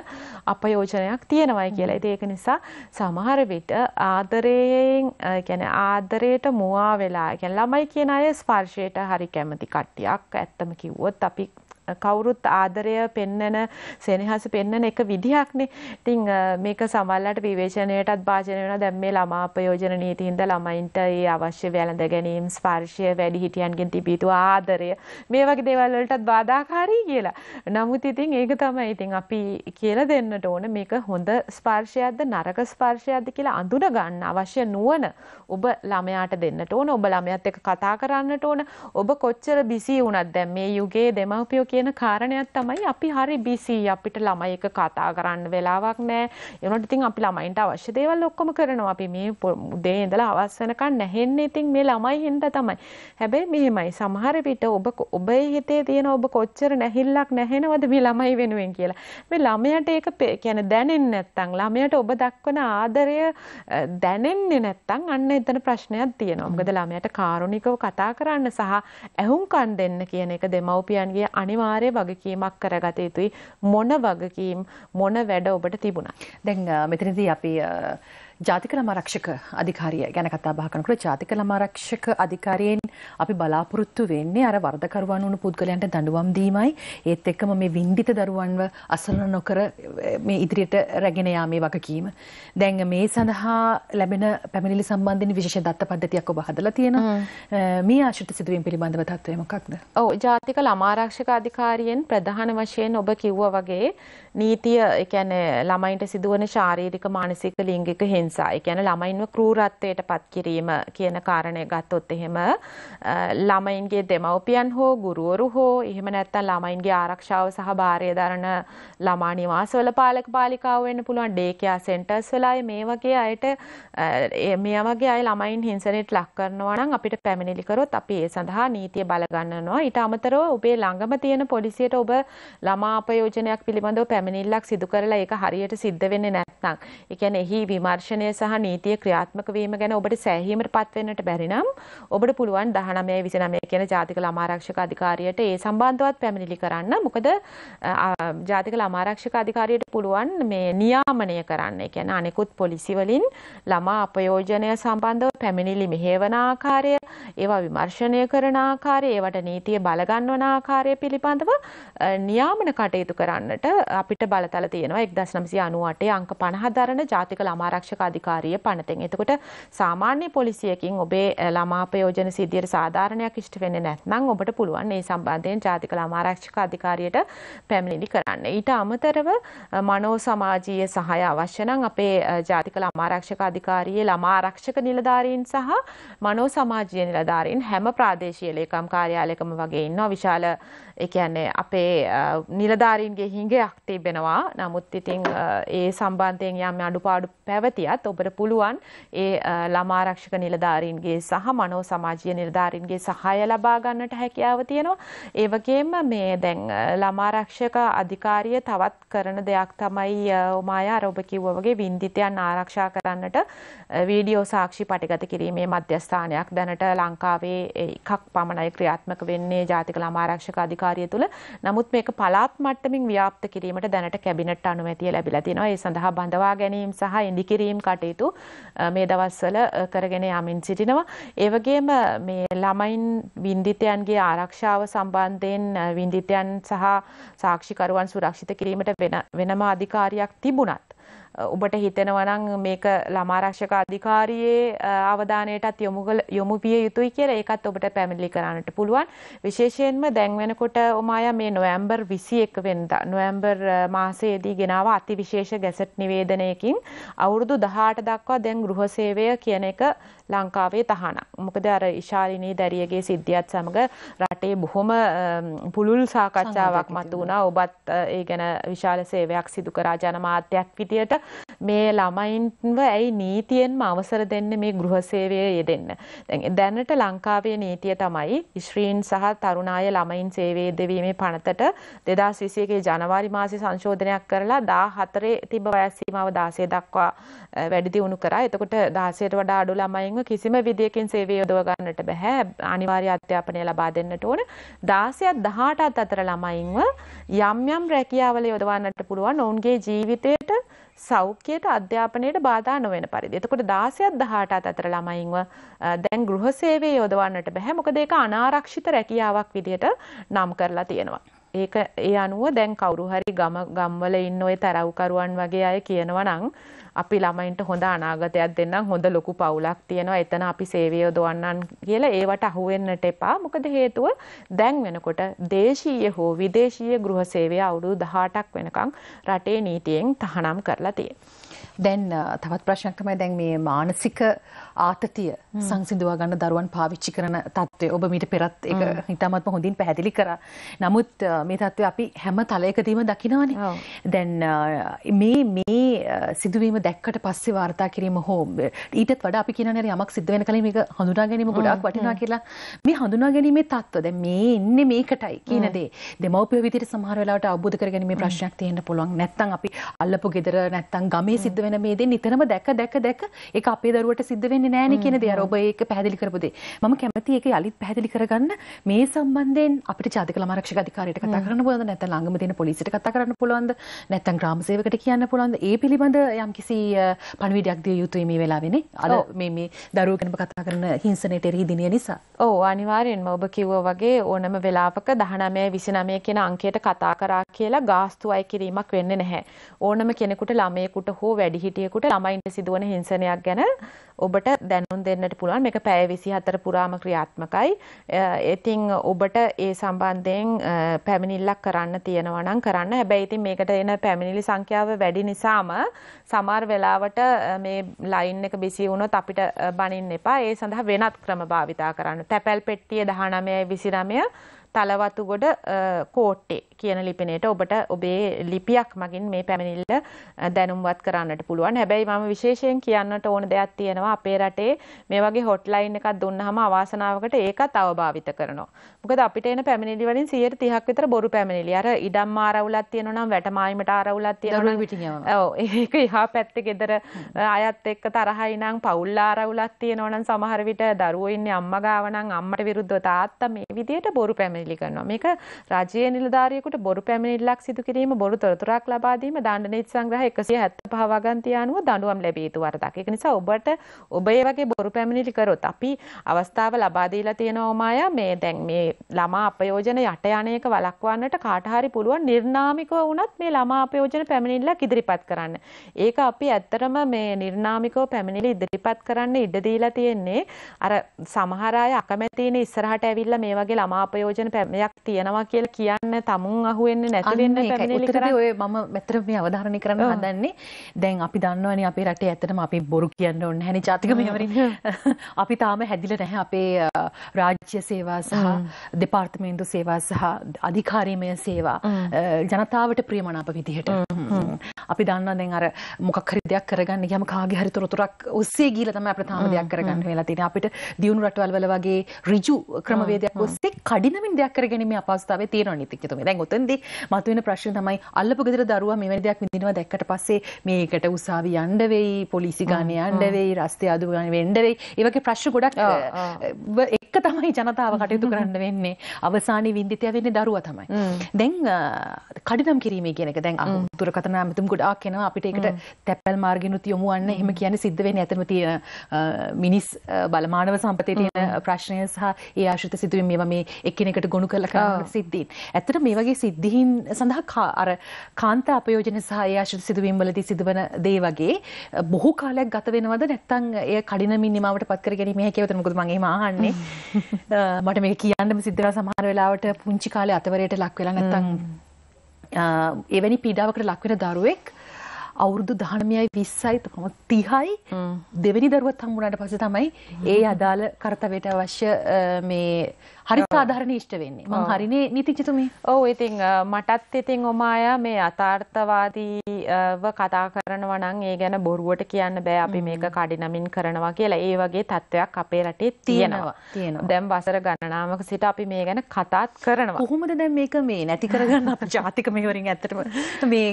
අපයෝජනයක් තියෙනවයි කියලා. ඉතින් ඒක නිසා සමහර විට ආදරයෙන් කියන්නේ ආදරයට මුවා වෙලා කියන්නේ ළමයි කියන අය ස්පර්ශයට හරි කැමති කට්ටියක්. ඇත්තම කිව්වොත් අපි කවුරුත් ආදරය පෙන්නන සෙනෙහස පෙන්නන එක විදිහක්නේ. ඉතින් මේක සමහරලාට විවේචනයටත් භාජනය වෙනවා. දැන් මේ ළමා අපයෝජන නීතියින්ද ළමයින්ට ඒ අවශ්‍ය වැළඳ ගැනීම, ස්පර්ශය, වැඩිහිටියන්ගෙන් තිබිය යුතු ආදරය මේ වගේ දේවල් වලටත් බාධාකාරී කියලා. නමුත් ඉතින් ඒක තමයි ඉතින් අපි කියලා දෙන්නට ඕන මේක හොඳ ස්පර්ශයක්ද නරක ස්පර්ශයක්ද කියලා අඳුන ගන්න අවශ්‍ය නුවණ ඔබ ළමයාට දෙන්නට ඕන. ඔබ ළමයාත් එක්ක කතා කරන්නට ඕන. ඔබ කොච්චර බිසි වුණත් දැන් මේ යුගයේ දෙමව්පියෝ කියන කාරණයක් තමයි අපි හරි බිසි අපිට ළමයි එක කතා කරන්න වෙලාවක් නැහැ. ඒ වුණාට ඉතින් අපි ළමයින්ට අවශ්‍ය දේවල් ඔක්කොම කරනවා. අපි මේ උදේ ඉඳලා අවස් වෙනකන් නැහෙන්නේ ඉතින් මේ ළමයි හින්දා තමයි. හැබැයි මෙහෙමයි සමහර විට ඔබ ඔබේ හිතේ තියෙන ඔබ කොච්චර නැහිල්ලක් නැහෙනවද මේ ළමයි වෙනුවෙන් කියලා. මේ ළමයට ඒක කියන්නේ දැනෙන්නේ නැත්නම් ළමයට ඔබ දක්වන ආදරය දැනෙන්නේ නැත්නම් අන්න එතන ප්‍රශ්නයක් තියෙනවා. මොකද ළමයට කාරුණිකව කතා කරන්න සහ ඇහුම්කන් දෙන්න කියන එක දෙමව්පියන්ගේ අනිවාර්ය අනිවාර්ය වගකීමක් කරගත යුතුයි මොන වගකීම් මොන වැඩ ඔබට තිබුණා. දැන් මෙතනදී අපි ජාතික ළමාරක්ෂක අධිකාරිය ගැන කතා බහ කරනකොට ජාතික ළමාරක්ෂක අධිකාරියෙන් අපි බලාපොරොත්තු වෙන්නේ අර වරදකරුවන් වුණු පුද්ගලයන්ට දඬුවම් දීමයි ඒත් එක්කම මේ වින්දිත දරුවන්ව අසලන නොකර මේ ඉදිරියට රැගෙන යාමේ වගකීම. දැන් මේ සඳහා ලැබෙන පැමිණිලි සම්බන්ධයෙන් විශේෂ දත්ත පද්ධතියක් ඔබ හදලා තියෙනවා. මේ ආශ්‍රිත සිදුවීම් පිළිබඳව තත්ත්වය මොකක්ද? ඔව් ජාතික ළමාරක්ෂක අධිකාරියෙන් ප්‍රධාන වශයෙන් ඔබ කිව්වා වගේ නීතිය ඒ කියන්නේ ළමයින්ට සිදුවන ශාරීරික මානසික ලිංගික හිංසා ඒ කියන්නේ ළමයින්ව ක්‍රූරත්වයට පත් කිරීම කියන කාරණය ගත්තොත් එහෙම ළමයින්ගේ දෙමව්පියන් හෝ ගුරුවරු හෝ එහෙම නැත්නම් ළමයින්ගේ ආරක්ෂාව සහ භාරය දරන ළමා නිවාසවල පාලක පාලිකාව වෙන්න පුළුවන් ඩේකියා සෙන්ටර්ස් වල අය මේ වගේ අයට මේ වගේ අය ළමයින් හිංසනයට ලක් කරනවා නම් අපිට පැමිණිලි කරොත් අපි ඒ සඳහා නීතිය බලගන්නනවා ඊට අමතරව ඔබේ ළඟම තියෙන පොලිසියට ඔබ ළමා අපයෝජනයක් පිළිබඳව පැමිණිල්ලක් සිදු කරලා ඒක හරියට සිද්ධ වෙන්නේ නැත්නම් ඒ කියන්නේ එහි විමර්ශන ශික්ෂණය සහ නීතිය ක්‍රියාත්මක වීම ගැන ඔබට සෑහීමට පත් වෙන්නට බැරි නම් ඔබට පුළුවන් 19 29 කියන ජාතික ළමා ආරක්ෂක අධිකාරියට ඒ සම්බන්ධවත් පැමිණිලි කරන්න. මොකද ජාතික ළමා ආරක්ෂක අධිකාරියට පුළුවන් මේ නියාමනය කරන්න. ඒ කියන්නේ අනෙකුත් පොලිසි වලින් ළමා අපයෝජනය සම්බන්ධව පැමිණිලි මෙහෙවන ආකාරය, ඒවා විමර්ශනය කරන ආකාරය, ඒවට නීතිය බලගන්වන ආකාරය පිළිබඳව නියාමන කටයුතු කරන්නට අපිට බලතල තියෙනවා 1998 අංක 50 දරන ජාතික ළමා ආරක්ෂක අධිකාරිය පනතෙන්. එතකොට සාමාන්‍ය පොලිසියකින් ඔබේ ළමාපයෝජන සිද්ධියට සාධාරණයක් ඉෂ්ට වෙන්නේ නැත්නම් ඔබට පුළුවන් මේ සම්බන්ධයෙන් ජාතික ළමාරක්ෂක අධිකාරියට පැමිණිලි කරන්න. ඊට අමතරව මනෝ සමාජීය සහාය අවශ්‍ය නම් අපේ ජාතික ළමාරක්ෂක අධිකාරියේ ළමාරක්ෂක නිලධාරීන් සහ මනෝ සමාජීය නිලධාරීන් හැම ප්‍රාදේශීය ලේකම් කාර්යාලයකම වගේ ඉන්නවා. විශාල ඒ කියන්නේ අපේ නිලධාරීන්ගේ හිඟයක් තිබෙනවා. නමුත් ඉතින් ඒ සම්බන්ධයෙන් යම් අඩුපාඩු පැවතියත් ඔබට පුළුවන් ඒ ළමා ආරක්ෂක නිලධාරීන්ගේ සහ මනෝ සමාජීය නිලධාරීන්ගේ සහාය ලබා ගන්නට හැකියාව තියෙනවා. ඒ වගේම මේ දැන් ළමා ආරක්ෂක අධිකාරිය තවත් කරන දෙයක් තමයි ඔමාය අර ඔබ කිව්වා වගේ වින්දිතයන් ආරක්ෂා කරන්නට වීඩියෝ සාක්ෂි පටිගත කිරීමේ මධ්‍යස්ථානයක් දැනට ලංකාවේ එකක් පමණයි ක්‍රියාත්මක වෙන්නේ ජාතික ළමා ආරක්ෂක අධිකාරිය කාර්ය තුළ නමුත් මේක පළාත් මට්ටමින් ව්‍යාප්ත කිරීමට දැනට කැබිනට් අනුමැතිය ලැබිලා තියෙනවා. ඒ සඳහා බඳවා ගැනීම සහ ඉදිකිරීම් කටයුතු මේ දවස්වල කරගෙන යමින් සිටිනවා. ඒ වගේම මේ ළමයින් වින්දිතයන්ගේ ආරක්ෂාව සම්බන්ධයෙන් වින්දිතයන් සහ සාක්ෂිකරුවන් සුරක්ෂිත කිරීමට වෙනම අධිකාරියක් තිබුණත් ඔබට හිතෙනවා නම් මේක ළමාරක්ෂක අධිකාරියේ අවධානයටත් යොමු යොමු විය යුතුයි කියලා ඒකත් ඔබට පැමිණිලි කරන්නට පුළුවන්. විශේෂයෙන්ම දැන් වෙනකොට ඔමායා මේ නොවැම්බර් 21 වෙනිදා නොවැම්බර් මාසයේදී ගෙනාව අතිවිශේෂ ගැසට් නිවේදනයකින් අවුරුදු 18 දක්වා දැන් ගෘහ සේවය කියන එක ලංකාවේ තහනක්. මොකද අර ඉශාලිනී දැරියගේ සිද්ධියත් සමග රටේ බොහොම පුළුල් සාකච්ඡාවක් මතු වුණා. ඔබත් ඒ ගැන විශාල සේවයක් සිදු කරා ජනමාත්‍යක් විදියට මේ ළමයින්ව ඇයි නීතියෙන්ම අවසර දෙන්නේ මේ ගෘහ සේවයේ යෙදෙන්න. දැනට ලංකාවේ නීතිය තමයි ඉශ්‍රීන් සහ තරුණ අය ළමයින් සේවයේ දෙවීමේ පනතට 2021 ජනවාරි මාසේ සංශෝධනයක් කරලා 14 තිබ වයස් සීමාව 16 දක්වා වැඩි දියුණු කරා. එතකොට 16ට වඩා අඩු ළමයින් සමාජීයත්වයෙන්ව කිසිම විදියකින් සේවය යොදව ගන්නට බෑ. අනිවාර්ය අධ්‍යාපනය ලබා දෙන්නට ඕන. 16ත් 18ත් අතර ළමයින්ව යම් යම් රැකියාවල යොදවන්නට පුළුවන්. ඔවුන්ගේ ජීවිතයට සෞඛ්‍යයට අධ්‍යාපනයට බාධා නොවන පරිදි. එතකොට 16ත් 18ත් අතර ළමයින්ව දැන් ගෘහ සේවයේ යොදවන්නට බෑ. මොකද ඒක අනාරක්ෂිත රැකියාවක් විදියට නම් කරලා තියෙනවා. ඒක ඒ අනුව දැන් කවුරු හරි ගම ගම්වල ඉන්න ওই තරව්කරුවන් වගේ අය කියනවා නම් අපි ළමයින්ට හොඳ අනාගතයක් දෙන්නම් හොඳ ලොකු පවුලක් තියෙනවා එතන අපි සේවය යොදවන්නම් කියලා ඒවට අහු වෙන්නට එපා මොකද හේතුව දැන් වෙනකොට දේශීය හෝ විදේශීය ගෘහ සේවය අවුරුදු 18ක් වෙනකන් රටේ නීතියෙන් තහනම් කරලා තියෙනවා දැන් තවත් ප්‍රශ්නයක් තමයි දැන් මේ මානසික ආතතිය සංසිඳවා ගන්න දරුවන් පාවිච්චි කරන තත්ත්වය ඔබ මීට පෙරත් ඒක හිතාමත්ම හොඳින් පැහැදිලි කරා. නමුත් මේ තත්ත්වය අපි හැම තලයකදීම දකිනවනේ. දැන් මේ මේ සිදුවීම දැක්කට පස්සේ වාර්තා කිරීම හෝ ඊටත් වඩා අපි කියන නේද යමක් සිද්ධ වෙන කලින් මේක හඳුනා ගැනීම ගොඩාක් වටිනවා කියලා. මේ හඳුනා ගැනීමේ තත්ත්ව දැන් මේ ඉන්නේ මේකටයි කියන දේ දෙමව්පිය විදිහට සමහර වෙලාවට අවබෝධ කරගැනීමේ ප්‍රශ්නයක් තියෙන්න පුළුවන්. නැත්තම් අපි අල්ලපු gedara නැත්තම් ගමේ සිද්ධ වෙන මේ දේ නිතරම දැක දැක දැක ඒක අපේ දරුවට සිද්ධ වෙන්නේ නැහනේ කියන දේ අර ඔබ ඒක පැහැදිලි කරපු දේ. මම කැමතියි ඒක යලිත් පැහැදිලි කරගන්න මේ සම්බන්ධයෙන් අපිට ජාතික ළමා ආරක්ෂක අධිකාරියට කතා කරන්න පුළුවන්ද නැත්නම් ළඟම තියෙන පොලිසියට කතා කරන්න පුළුවන්ද නැත්නම් ග්‍රාම සේවකට කියන්න පුළුවන්ද ඒ පිළිබඳ යම්කිසි පණිවිඩයක් දිය යුතුයි මේ වෙලාවේනේ. අර මේ මේ දරුවෝ ගැන කතා කරන හිංසනයට එරෙහි දිනය නිසා. ඔව් අනිවාර්යෙන්ම ඔබ කිව්වා වගේ ඕනම වෙලාවක 19 29 කියන අංකයට කතා කරා කියලා ගාස්තු අය කිරීමක් වෙන්නේ නැහැ. ඕනම කෙනෙකුට ළමයෙකුට හෝ වැඩි වැඩිහිටියෙකුට ළමයින්ට සිදුවන හිංසනයක් ගැන ඔබට දැනුම් දෙන්නට පුළුවන් මේක පැය 24 පුරාම ක්‍රියාත්මකයි. ඉතින් ඔබට ඒ සම්බන්ධයෙන් පැමිණිල්ලක් කරන්න තියෙනවා නම් කරන්න. හැබැයි ඉතින් මේකට එන පැමිණිලි සංඛ්‍යාව වැඩි නිසාම සමහර වෙලාවට මේ ලයින් එක බිසි වුණොත් අපිට බනින්න එපා. ඒ සඳහා වෙනත් ක්‍රම භාවිතා කරන්න. තැපැල් පෙට්ටිය 19 29 තලවතුගොඩ කෝට්ටේ කියන ලිපිනයට ඔබට ඔබේ ලිපියක් මගින් මේ පැමිණිල්ල දැනුම්වත් කරන්නට පුළුවන්. හැබැයි මම විශේෂයෙන් කියන්නට ඕන දෙයක් තියෙනවා අපේ රටේ මේ වගේ හොට්ලයින් එකක් දුන්නාම අවාසනාවකට ඒකත් අවභාවිත කරනවා. මොකද අපිට එන පැමිණිලි වලින් 130ක් විතර බොරු පැමිණිලි. අර ඉඩම් ආරවුලක් තියෙනවා නම් වැටමායිමට ආරවුලක් තියෙනවා. ඔව් ඒක එහා පැත්තේ ගෙදර අයත් එක්ක තරහයි නම් පවුල් ආරවුලක් තියෙනවා නම් සමහර විට දරුවෝ ඉන්නේ අම්මා ගාව නම් අම්මට විරුද්ධව තාත්තා මේ විදිහට බොරු පැමිණිලි කරනවා. මේක රජයේ නිලධාරියෙකු පුද්ගලයෙකුට බොරු පැමිණිල්ලක් සිදු කිරීම බොරු තොරතුරක් ලබා දීම දඬන සංග්‍රහ 175 වගන්ති අනුව දඬුවම් ලැබිය යුතු වරදක්. ඒක නිසා ඔබට ඔබ ඒ වගේ බොරු පැමිණිලි කරොත් අපි අවස්ථාව ලබා දීලා තියෙනවා මායා මේ දැන් මේ ළමා අපයෝජන යට යන්නේක වළක්වන්නට කාට හරි පුළුවන් නිර්නාමිකව වුණත් මේ ළමා අපයෝජන පැමිණිල්ලක් ඉදිරිපත් කරන්න. ඒක අපි ඇත්තටම මේ නිර්නාමිකව පැමිණිලි ඉදිරිපත් කරන්න ඉඩ දීලා තියෙන්නේ අර සමහර අය අකමැතිනේ ඉස්සරහට ඇවිල්ලා මේ වගේ ළමා අපයෝජන පැමිණිලක් තියෙනවා කියලා කියන්න තමුන් මුන් අහුවෙන්නේ නැති වෙන්න පැමිණිලි කරන්නේ ඔය මම මෙතන මේ අවධාරණය කරන්න හදන්නේ දැන් අපි දන්නවනේ අපේ රටේ ඇත්තටම අපි බොරු කියන්න ඕනේ නැහැ නේ ජාතික මෙහෙවරින් [laughs] අපි තාම හැදිලා නැහැ අපේ රාජ්‍ය සේවා සහ දෙපාර්තමේන්තු සේවා සහ අධිකාරීමය සේවා ජනතාවට ප්‍රියමනාප විදිහට අපි දන්නවා දැන් අර මොකක් හරි දෙයක් කරගන්න යම කාගේ හරි තොරතුරක් ඔස්සේ ගිහලා තමයි අපිට තාම දෙයක් කරගන්න වෙලා තියෙන්නේ අපිට දියුණු රටවල් වල වගේ ඍජු ක්‍රමවේදයක් ඔස්සේ කඩිනමින් දෙයක් කරගැනීමේ අපහසුතාවය තියෙනවා නීතිඥතුමනි දැන් ඔතනදී මතුවෙන ප්‍රශ්න තමයි අල්ලපු ගෙදර දරුවා මෙවැනි දෙයක් විඳිනවා දැක්කට පස්සේ මේකට උසාවි යන්න වෙයි පොලිසි ගානේ යන්න වෙයි රස්ತೆ අදුව ගානේ වෙන්න වෙයි ඒ වගේ ප්‍රශ්න ගොඩක් එක තමයි ජනතාව කටයුතු කරන්න වෙන්නේ අවසානයේ විඳිතය වෙන්නේ දරුවා තමයි. දැන් කඩිනම් කිරීමේ කියන එක දැන් දුරකථන ඇමතුම් ගොඩාක් කෙනවා අපිට ඒකට තැපැල් මාර්ගෙනුත් යොමු වන්න එහෙම කියන්නේ සිද්ධ වෙන්නේ ඇතම තියෙන මිනිස් බලමානව සම්පතේ තියෙන ප්‍රශ්නය සහ ඒ ආශ්‍රිත සිදුවීම් මේවා මේ එක්කෙනෙකුට ගොනු කරලා කරන සිද්ධීන්. ඇත්තට මේ වගේ මේ සිද්ධීන් සඳහා අර කාන්ත අපයෝජන සහ ඒ ආශ්‍රිත සිදුවීම් වලදී සිදුවන දේ වගේ බොහෝ කාලයක් ගත වෙනවද නැත්නම් එය කඩිනමින් නිමාවට පත් කර ගැනීම හැකියාවද මොකද මම එහෙම අහන්නේ [laughs] මට මේක කියන්නම සිද්ධ වෙනවා සමහර වෙලාවට පුංචි කාලේ අතවරයට ලක් වෙලා නැත්නම් එවැනි පීඩාවකට ලක් වෙන දරුවෙක් අවුරුදු දහනමයයි විස්සයි තම තිහයි දෙවැනි දරුවත් හම්බුණට පස තමයි ඒ අදාළ කර්තවයට අවශ්‍ය මේ හරි සාධාරණ ඉෂ්ට වෙන්නේ මං හරිනේ නීතිචිතුමී ඔව් ඉතින් මටත් ඉතින් ඔමායා මේ අතාර්ථවාදීව කතා කරනවා නම් ඒ ගැන බොරුවට කියන්න බෑ අපි මේක කඩිනමින් කරනවා කියලා ඒ වගේ තත්ත්වයක් අපේ රටේ තියෙනවා තියෙනවා දැන් වසර ගණනාවක සිට අපි මේ ගැන කතාත් කරනවා කොහොමද දැන් මේක මේ නැති කරගන්න අපේ ජාතික මෙහෙවරින් ඇත්තටම මේ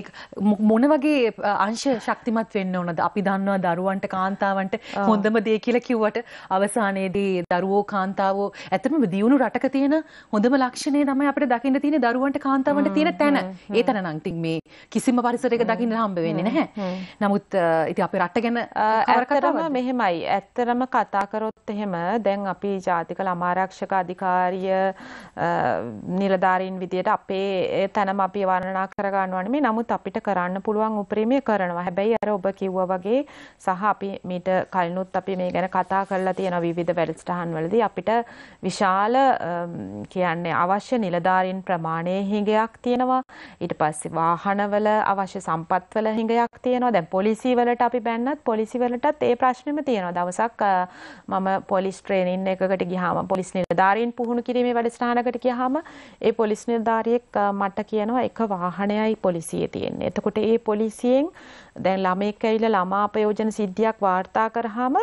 මොන වගේ අංශ ශක්තිමත් වෙන්න ඕනද අපි දන්නවා දරුවන්ට කාන්තාවන්ට හොඳම දේ කියලා කිව්වට අවසානයේදී දරුවෝ කාන්තාවෝ ඇත්තටම දියුණු රටක තියෙන හොඳම ලක්ෂණය තමයි අපිට දකින්න තියෙන දරුවන්ට කාන්තාවන්ට තියෙන තැන. ඒ තැන නම් ඉතින් මේ කිසිම පරිසරයක දකින්න හම්බ වෙන්නේ නැහැ. නමුත් ඉතින් අපේ රට ගැන අරකටම මෙහෙමයි. ඇත්තරම කතා කරොත් එහෙම දැන් අපි ජාතික ළමා ආරක්ෂක අධිකාරිය නිලධාරීන් විදියට අපේ තැනම අපි වර්ණනා කර ගන්නවානේ. නමුත් අපිට කරන්න පුළුවන් උපරිමය කරනවා. හැබැයි අර ඔබ කිව්වා වගේ සහ අපි මීට කලිනුත් අපි මේ ගැන කතා කරලා තියෙන විවිධ වැඩසටහන් වලදී අපිට විශාල කියන්නේ අවශ්‍ය නිලධාරීන් ප්‍රමාණයේ හිඟයක් තියෙනවා. ඊට පස්සේ වාහනවල අවශ්‍ය සම්පත්වල හිඟයක් තියෙනවා. දැන් පොලිසි වලට අපි බැන්නත් පොලිසි වලටත් ඒ ප්‍රශ්නෙම තියෙනවා. දවසක් මම පොලිස් ට්‍රේනින් එකකට ගියාම පොලිස් නිලධාරීන් පුහුණු කිරීමේ වැඩසටහනකට ගියාම ඒ පොලිස් නිලධාරියෙක් මට කියනවා එක වාහනයයි පොලිසියේ තියෙන්නේ. එතකොට ඒ පොලිසියෙන් දැන් ළමෙක් ඇවිල්ලා ළමා අපයෝජන සිද්ධියක් වාර්තා කරාම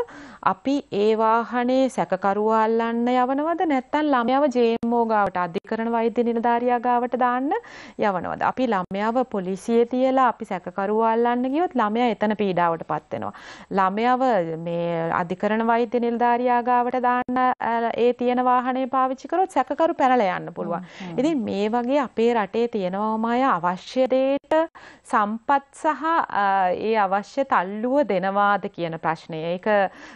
අපි ඒ වාහනේ සැකකරුවා අල්ලන්න යවනවද නැත්නම් ළමයාව ජේම්මෝ ගාවට අධිකරණ වෛද්‍ය නිලධාරියා ගාවට දාන්න යවනවාද? අපි ළමයාව පොලිසියේ තියලා අපි සැකකරුවා අල්ලන්න ගියොත් ළමයා එතන පීඩාවටපත් වෙනවා. ළමයාව මේ අධිකරණ වෛද්‍ය නිලධාරියා ගාවට දාන්න ඒ තියෙන වාහනේ පාවිච්චි කරොත් සැකකරු පැනලා යන්න පුළුවන්. ඉතින් මේ වගේ අපේ රටේ තියෙනවමය අවශ්‍ය දේට සම්පත් සහ ඒ අවශ්‍ය තල්ලුව දෙනවාද කියන ප්‍රශ්නය. ඒක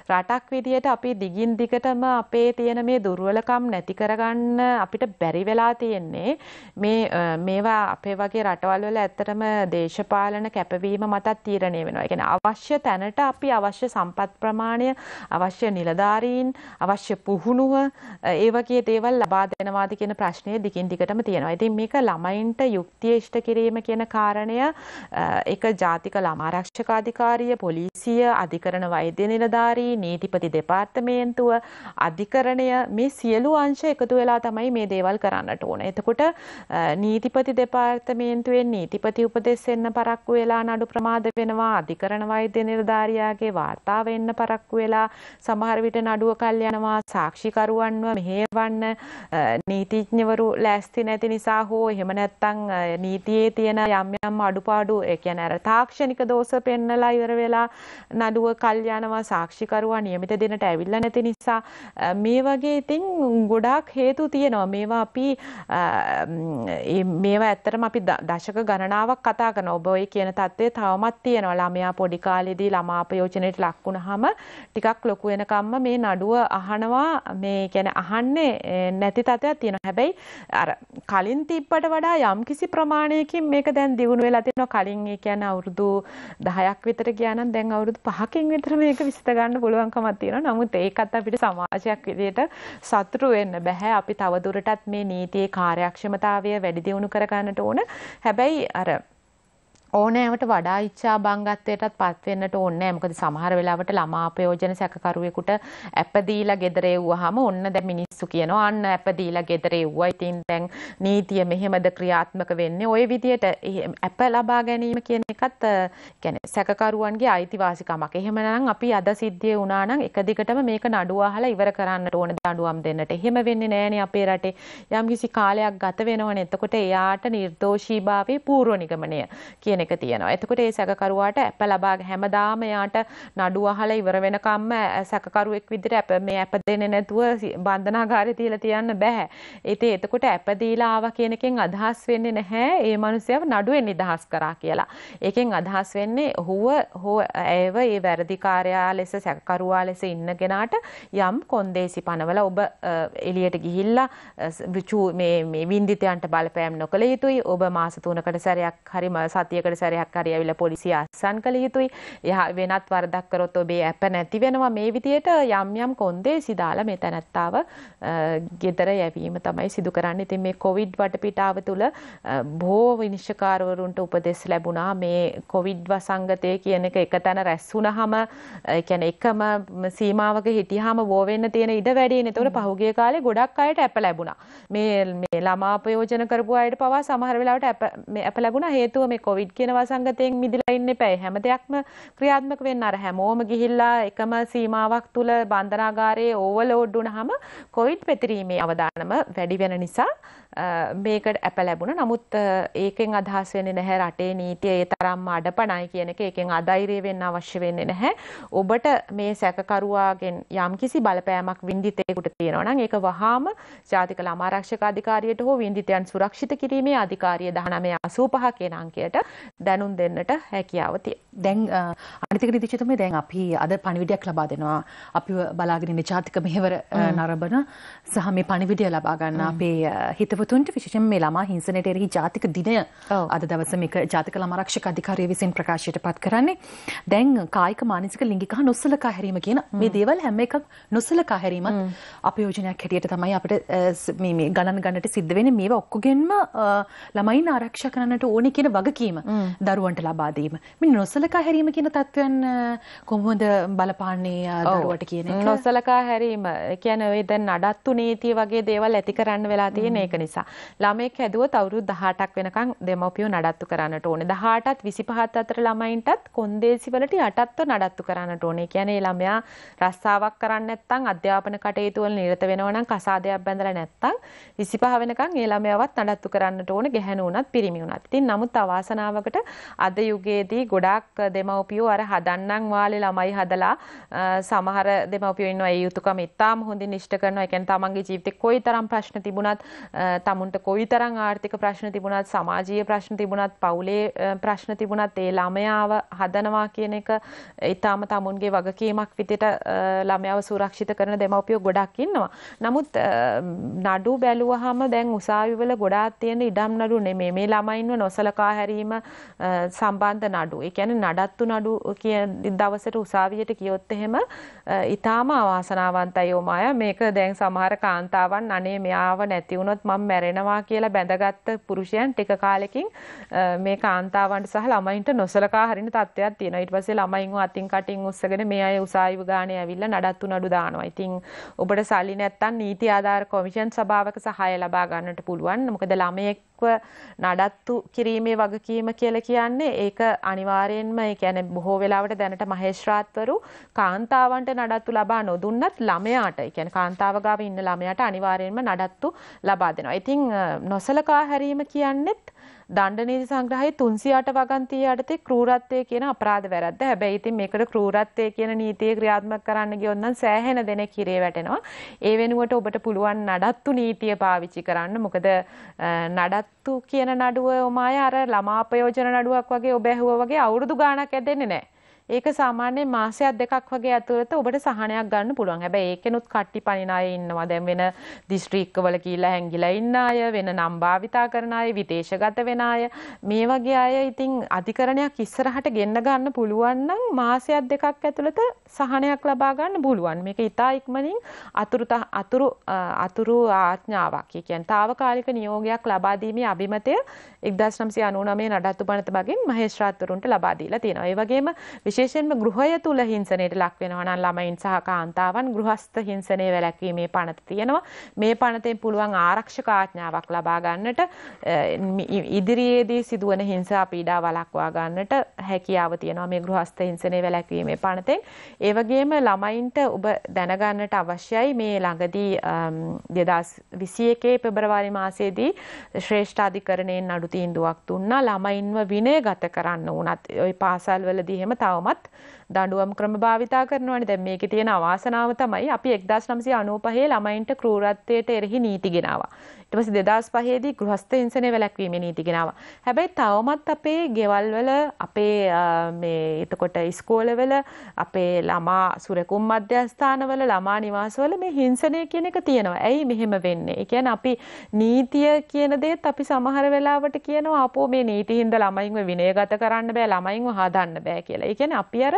රටක් විදියට අපි දිගින් දිගටම අපේ තියෙන මේ දුර්වලකම් නැති නැති කරගන්න අපිට බැරි වෙලා තියෙන්නේ මේ මේවා අපේ වගේ රටවල් වල ඇත්තටම දේශපාලන කැපවීම මතත් තීරණය වෙනවා. ඒ කියන්නේ අවශ්‍ය තැනට අපි අවශ්‍ය සම්පත් ප්‍රමාණය, අවශ්‍ය නිලධාරීන්, අවශ්‍ය පුහුණුව ඒ වගේ දේවල් ලබා දෙනවාද කියන ප්‍රශ්නය දිගින් දිගටම තියෙනවා. ඉතින් මේක ළමයින්ට යුක්තිය ඉෂ්ට කිරීම කියන කාරණය එක ජාතික ළමා ආරක්ෂක අධිකාරිය, පොලිසිය, අධිකරණ වෛද්‍ය නිලධාරී, නීතිපති දෙපාර්තමේන්තුව, අධිකරණය මේ සියලු අංශ පක්ෂ එකතු වෙලා තමයි මේ දේවල් කරන්නට ඕන. එතකොට නීතිපති දෙපාර්තමේන්තුවෙන් නීතිපති උපදෙස් එන්න පරක්කු වෙලා නඩු ප්‍රමාද වෙනවා අධිකරණ වෛද්‍ය නිලධාරියාගේ වාර්තා වෙන්න පරක්කු වෙලා සමහර විට නඩුව කල් යනවා සාක්ෂිකරුවන්ව මෙහෙවන්න නීතිඥවරු ලෑස්ති නැති නිසා හෝ එහෙම නැත්තම් නීතියේ තියෙන යම් යම් අඩුපාඩු ඒ කියන්නේ අර තාක්ෂණික දෝෂ පෙන්නලා ඉවර වෙලා නඩුව කල් යනවා සාක්ෂිකරුවා නියමිත දිනට ඇවිල්ලා නැති නිසා මේ වගේ ඉතින් ගොඩ ගොඩාක් හේතු තියෙනවා මේවා අපි මේවා ඇත්තටම අපි දශක ගණනාවක් කතා කරන ඔබ ඔය කියන தත්ත්වය තවමත් තියෙනවා ළමයා පොඩි කාලෙදී ළමා අපයෝජනයට ලක් වුණාම ටිකක් ලොකු වෙනකම්ම මේ නඩුව අහනවා මේ කියන්නේ අහන්නේ නැති තත්ත්වයක් තියෙනවා හැබැයි අර කලින් තිබ්බට වඩා යම්කිසි ප්‍රමාණයකින් මේක දැන් දියුණු වෙලා තියෙනවා කලින් ඒ කියන්නේ අවුරුදු 10ක් විතර ගියා නම් දැන් අවුරුදු 5කින් විතර මේක විසඳ ගන්න පුළුවන්කමක් තියෙනවා නමුත් ඒකත් අපිට සමාජයක් විදිහට සතුටු වෙන්න කරන්න බැහැ අපි තවදුරටත් මේ නීතියේ කාර්යක්ෂමතාවය වැඩි දියුණු කරගන්නට ඕන හැබැයි අර ඕනෑමට වඩා ඉච්ඡා බංගත්වයටත් පත් වෙන්නට ඕනේ මොකද සමහර වෙලාවට ළමා ප්‍රයෝජන සැකකරුවෙකුට ඇප දීලා ගෙදර එව්වහම ඔන්න දැන් මිනිස්සු කියනවා අන්න ඇප දීලා ගෙදර එව්වා ඉතින් දැන් නීතිය මෙහෙමද ක්‍රියාත්මක වෙන්නේ ওই විදියට ඇප ලබා ගැනීම කියන එකත් කියන්නේ සැකකරුවන්ගේ අයිතිවාසිකමක් එහෙමනම් අපි අද සිද්ධිය වුණා නම් එක දිගටම මේක නඩුව අහලා ඉවර කරන්නට ඕන දඬුවම් දෙන්නට එහෙම වෙන්නේ නැහනේ අපේ රටේ යම්කිසි කාලයක් ගත වෙනවනේ එතකොට එයාට නිර්දෝෂීභාවයේ පූර්ව නිගමනය කියන කියන එක තියෙනවා. එතකොට ඒ සැකකරුවාට ඇප ලබා හැමදාම යාට නඩු අහලා ඉවර වෙනකම්ම සැකකරුවෙක් විදිහට ඇප මේ ඇප දෙන්නේ නැතුව බන්ධනාගාරේ තියලා තියන්න බෑ. ඉතින් එතකොට ඇප දීලා ආවා කියන එකෙන් අදහස් වෙන්නේ නැහැ ඒ මිනිස්යාව නඩුවෙන් නිදහස් කරා කියලා. ඒකෙන් අදහස් වෙන්නේ ඔහුව හෝ ඇයව ඒ වැරදිකාරයා ලෙස සැකකරුවා ලෙස ඉන්න කෙනාට යම් කොන්දේසි පනවල ඔබ එළියට ගිහිල්ලා විචු මේ වින්දිතයන්ට බලපෑම් නොකළ යුතුයි. ඔබ මාස 3කට සැරයක් හරි සතියකට වසරකට සැරයක් හරි ඇවිල්ලා පොලිසිය අත්සන් කළ යුතුයි. එහා වෙනත් වරදක් කරොත් ඔබේ ඇප නැති වෙනවා. මේ විදියට යම් යම් කොන්දේසි දාලා මේ තැනැත්තාව ගෙදර යැවීම තමයි සිදු කරන්නේ. ඉතින් මේ කොවිඩ් වටපිටාව තුළ බොහෝ විනිශ්චකාරවරුන්ට උපදෙස් ලැබුණා මේ කොවිඩ් වසංගතය කියන එක එක තැන රැස් වුණාම ඒ කියන්නේ එකම සීමාවක හිටියාම වෝ වෙන්න තියෙන ඉඩ වැඩි වෙන. ඒතකොට පහුගිය කාලේ ගොඩක් අයට ඇප ලැබුණා. මේ මේ ළමා ප්‍රයෝජන කරපු අයට පවා සමහර වෙලාවට ඇප ඇප ලැබුණා හේතුව මේ කොවිඩ් කියන වසංගතයෙන් මිදලා ඉන්න එපැයි. හැම දෙයක්ම ක්‍රියාත්මක වෙන්න අර හැමෝම ගිහිල්ලා එකම සීමාවක් තුල බන්ධනාගාරයේ ඕවර්ලෝඩ් වුණාම කොවිඩ් පැතිරීමේ අවදානම වැඩි වෙන නිසා මේකට ඇප ලැබුණ නමුත් ඒකෙන් අදහස් වෙන්නේ නැහැ රටේ නීතිය ඒ තරම්ම අඩපණයි කියන එක ඒකෙන් අධෛර්ය වෙන්න අවශ්‍ය වෙන්නේ නැහැ ඔබට මේ සැකකරුවාගෙන් යම්කිසි බලපෑමක් වින්දිතයෙකුට තියෙනවා නම් ඒක වහාම ජාතික ළමා ආරක්ෂක අධිකාරියට හෝ වින්දිතයන් සුරක්ෂිත කිරීමේ අධිකාරිය 1985 කියන අංකයට දැනුම් දෙන්නට හැකියාව තියෙනවා. දැන් අනිතික නීතිචිතුමේ දැන් අපි අද පණිවිඩයක් ලබා දෙනවා. අපි බලාගෙන ඉන්න ජාතික මෙහෙවර නරඹන සහ මේ පණිවිඩය ලබා ගන්න අපේ හිතවතුන්ට විශේෂයෙන් මේ ළමා හිංසනයට එරෙහි ජාතික දිනය අද දවසේ මේක ජාතික ළමා ආරක්ෂක අධිකාරිය විසින් ප්‍රකාශයට පත් කරන්නේ. දැන් කායික මානසික ලිංගික හා නොසලකා හැරීම කියන මේ දේවල් හැම එකක් නොසලකා හැරීමත් අපයෝජනයක් හැටියට තමයි අපිට මේ ගණන් ගන්නට සිද්ධ වෙන්නේ මේවා ඔක්කොගෙන්ම ළමයින් ආරක්ෂා කරන්නට ඕනේ කියන වගකීම දරුවන්ට ලබා දීම. මේ නොසලකා හැරීම කියන තත්ත්වයන් කොහොමද බලපාන්නේ දරුවට කියන එක? නොසලකා හැරීම කියන්නේ ඔය දැන් නඩත්තු නීතිය වගේ දේවල් ඇති කරන්න වෙලා තියෙන ඒක නිසා. ළමෙක් හැදුවොත් අවුරුදු 18ක් වෙනකන් දෙමව්පියෝ නඩත්තු කරන්නට ඕනේ. 18ත් 25ත් අතර ළමයින්ටත් කොන්දේසි වලට යටත්ව නඩත්තු කරන්නට ඕනේ. කියන්නේ ළමයා රස්සාවක් කරන්නේ නැත්නම් අධ්‍යාපන කටයුතු වල නිරත වෙනවා නම් කසාදයක් බැඳලා නැත්නම් 25 වෙනකන් ඒ ළමයාවත් නඩත්තු කරන්නට ඕනේ ගැහැණු වුණත් පිරිමි වුණත්. ඉතින් නමුත් අවාසනාව හැදුවකට අද යුගයේදී ගොඩාක් දෙමව්පියෝ අර හදන්නම් වාලේ ළමයි හදලා සමහර දෙමව්පියෝ ඉන්නවා ඒ යුතුයකම ඉතාම හොඳින් ඉෂ්ට කරනවා. ඒ කියන්නේ තමන්ගේ ජීවිතේ කොයිතරම් ප්‍රශ්න තිබුණත්, තමුන්ට කොයිතරම් ආර්ථික ප්‍රශ්න තිබුණත්, සමාජීය ප්‍රශ්න තිබුණත්, පවුලේ ප්‍රශ්න තිබුණත් ඒ ළමයාව හදනවා කියන එක ඉතාම තමුන්ගේ වගකීමක් විදිහට ළමයාව සුරක්ෂිත කරන දෙමව්පියෝ ගොඩක් ඉන්නවා. නමුත් නඩු බැලුවහම දැන් උසාවිවල ගොඩාක් තියෙන ඉඩම් නඩු නෙමෙයි. මේ ළමයින්ව නොසලකා හැරීම සම්බන්ධ නඩු. ඒ කියන්නේ නඩත්තු නඩු කියන දවසට උසාවියට ගියොත් එහෙම ඊටාම අවාසනාවන්තයි ඕමාය. මේක දැන් සමහර කාන්තාවන් අනේ මෙයාව නැති වුණොත් මම මැරෙනවා කියලා බැඳගත් පුරුෂයන් ටික කාලෙකින් මේ කාන්තාවන්ට සහ ළමයින්ට නොසලකා හරින තත්ත්වයක් තියෙනවා. ඊට පස්සේ ළමයින්ව අතින් කටින් උස්සගෙන මේ අය උසාවිව ගානේ ඇවිල්ලා නඩත්තු නඩු දානවා. ඉතින් ඔබට සල්ලි නැත්තම් නීති ආධාර කොමිෂන් සභාවක සහාය ලබා ගන්නට පුළුවන්. මොකද ළමයෙක් සාර්ථකව නඩත්තු කිරීමේ වගකීම කියලා කියන්නේ ඒක අනිවාර්යයෙන්ම ඒ කියන්නේ බොහෝ වෙලාවට දැනට මහේශ්‍රාත්වරු කාන්තාවන්ට නඩත්තු ලබා නොදුන්නත් ළමයාට ඒ කියන්නේ කාන්තාව ගාව ඉන්න ළමයාට අනිවාර්යයෙන්ම නඩත්තු ලබා දෙනවා. ඉතින් නොසලකා හැරීම කියන්නේත් දණ්ඩ නීති සංග්‍රහයේ 308 වගන්තිය යටතේ ක්‍රූරත්වය කියන අපරාධ වැරද්ද. හැබැයි ඉතින් මේකට ක්‍රූරත්වය කියන නීතිය ක්‍රියාත්මක කරන්න ගියොත් නම් සෑහෙන දෙනෙක් හිරේ වැටෙනවා. ඒ වෙනුවට ඔබට පුළුවන් නඩත්තු නීතිය පාවිච්චි කරන්න. මොකද නඩත්තු කියන නඩුව ඔමාය අර ළමාපයෝජන නඩුවක් වගේ ඔබ ඇහුවා වගේ අවුරුදු ගාණක් ඇදෙන්නේ නැහැ. ඒක සාමාන්‍යයෙන් මාසයක් දෙකක් වගේ ඇතුළත ඔබට සහනයක් ගන්න පුළුවන්. හැබැයි ඒකෙනුත් කට්ටි පනින අය ඉන්නවා. දැන් වෙන දිස්ත්‍රික්කවල කියලා හැංගිලා ඉන්න අය, වෙන නම් භාවිතා කරන අය, විදේශගත වෙන අය, මේ වගේ අය ඉතින් අධිකරණයක් ඉස්සරහට ගෙන්න ගන්න පුළුවන් නම් මාසයක් දෙකක් ඇතුළත සහනයක් ලබා ගන්න පුළුවන්. මේක ඉතා ඉක්මනින් අතුරු අතුරු අතුරු ආඥාවක්. ඒ කියන්නේ తాවකාලික නියෝගයක් ලබා දීමේ අභිමතය 1999 නඩත්තු පනත මගින් මහේස්ත්‍රාත්වරුන්ට ලබා දීලා තියෙනවා. ඒ වගේම විශේෂයෙන්ම ගෘහය තුල හිංසනයට ලක් වෙනවා නම් ළමයින් සහ කාන්තාවන් ගෘහස්ත හිංසනයේ වැළැක්වීමේ පනත තියෙනවා. මේ පනතෙන් පුළුවන් ආරක්ෂක ආඥාවක් ලබා ගන්නට ඉදිරියේදී සිදුවන හිංසා පීඩා වළක්වා ගන්නට හැකියාව තියෙනවා මේ ගෘහස්ත හිංසනය වැළැක්වීමේ පනතෙන්. ඒ වගේම ළමයින්ට ඔබ දැනගන්නට අවශ්‍යයි මේ ළඟදී 2021 පෙබරවාරි මාසයේදී ශ්‍රේෂ්ඨාධිකරණයෙන් අඩු තීන්දුවක් දුන්නා ළමයින්ව විනයගත කරන්න වුණත් ওই පාසල්වලදී එහෙම තවමත් දඩුවම් ක්‍රම භාවිතා කරනවනේ දැන් මේකේ තියෙන අවාසනාව තමයි අපි 1995 ළමයින්ට ක්‍රූරත්වයට එරෙහි නීති ගෙනාවා. ඊට පස්සේ 2005 දී ගෘහස්ත හිංසනය වැළැක්වීමේ නීති ගෙනාවා. හැබැයි තවමත් අපේ ගෙවල් වල අපේ මේ එතකොට ඉස්කෝලවල අපේ ළමා සුරකුම් මධ්‍යස්ථානවල ළමා නිවාසවල මේ හිංසනය කියන එක තියෙනවා. ඇයි මෙහෙම වෙන්නේ? ඒ කියන්නේ අපි නීතිය කියන දේත් අපි සමහර වෙලාවට කියනවා අපෝ මේ නීති හින්දා ළමයින්ව විනයගත කරන්න බෑ ළමයින්ව හදන්න බෑ කියලා. ඒ කියන්නේ අපි අර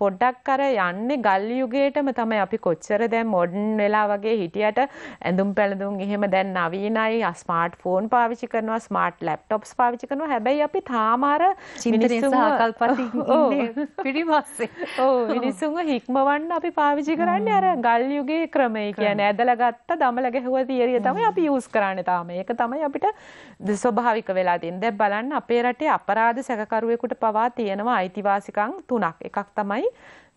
පොඩ්ඩක් අර යන්නේ ගල් යුගයටම තමයි අපි කොච්චර දැන් මොඩර්න් වෙලා වගේ හිටියට ඇඳුම් පැළඳුම් එහෙම දැන් නවීනයි ස්මාර්ට් ෆෝන් පාවිච්චි කරනවා ස්මාර්ට් ලැප්ටොප්ස් පාවිච්චි කරනවා හැබැයි අපි තාම අර [laughs] පිරිමස්සේ ඕ මිනිස්සුන්ව හික්මවන්න අපි පාවිච්චි කරන්නේ අර ගල් යුගයේ ක්‍රමය කියන්නේ ඇදලා ගත්ත දමල ගැහුව තියරිය තමයි අපි යූස් කරන්නේ තාම. ඒක තමයි අපිට ස්වභාවික වෙලා තියෙන්නේ. දැන් බලන්න අපේ රටේ අපරාධ සැකකරුවෙකුට පවා තියෙනවා අයිතිවාසිකම් තුනක්. එකක් තමයි තමයි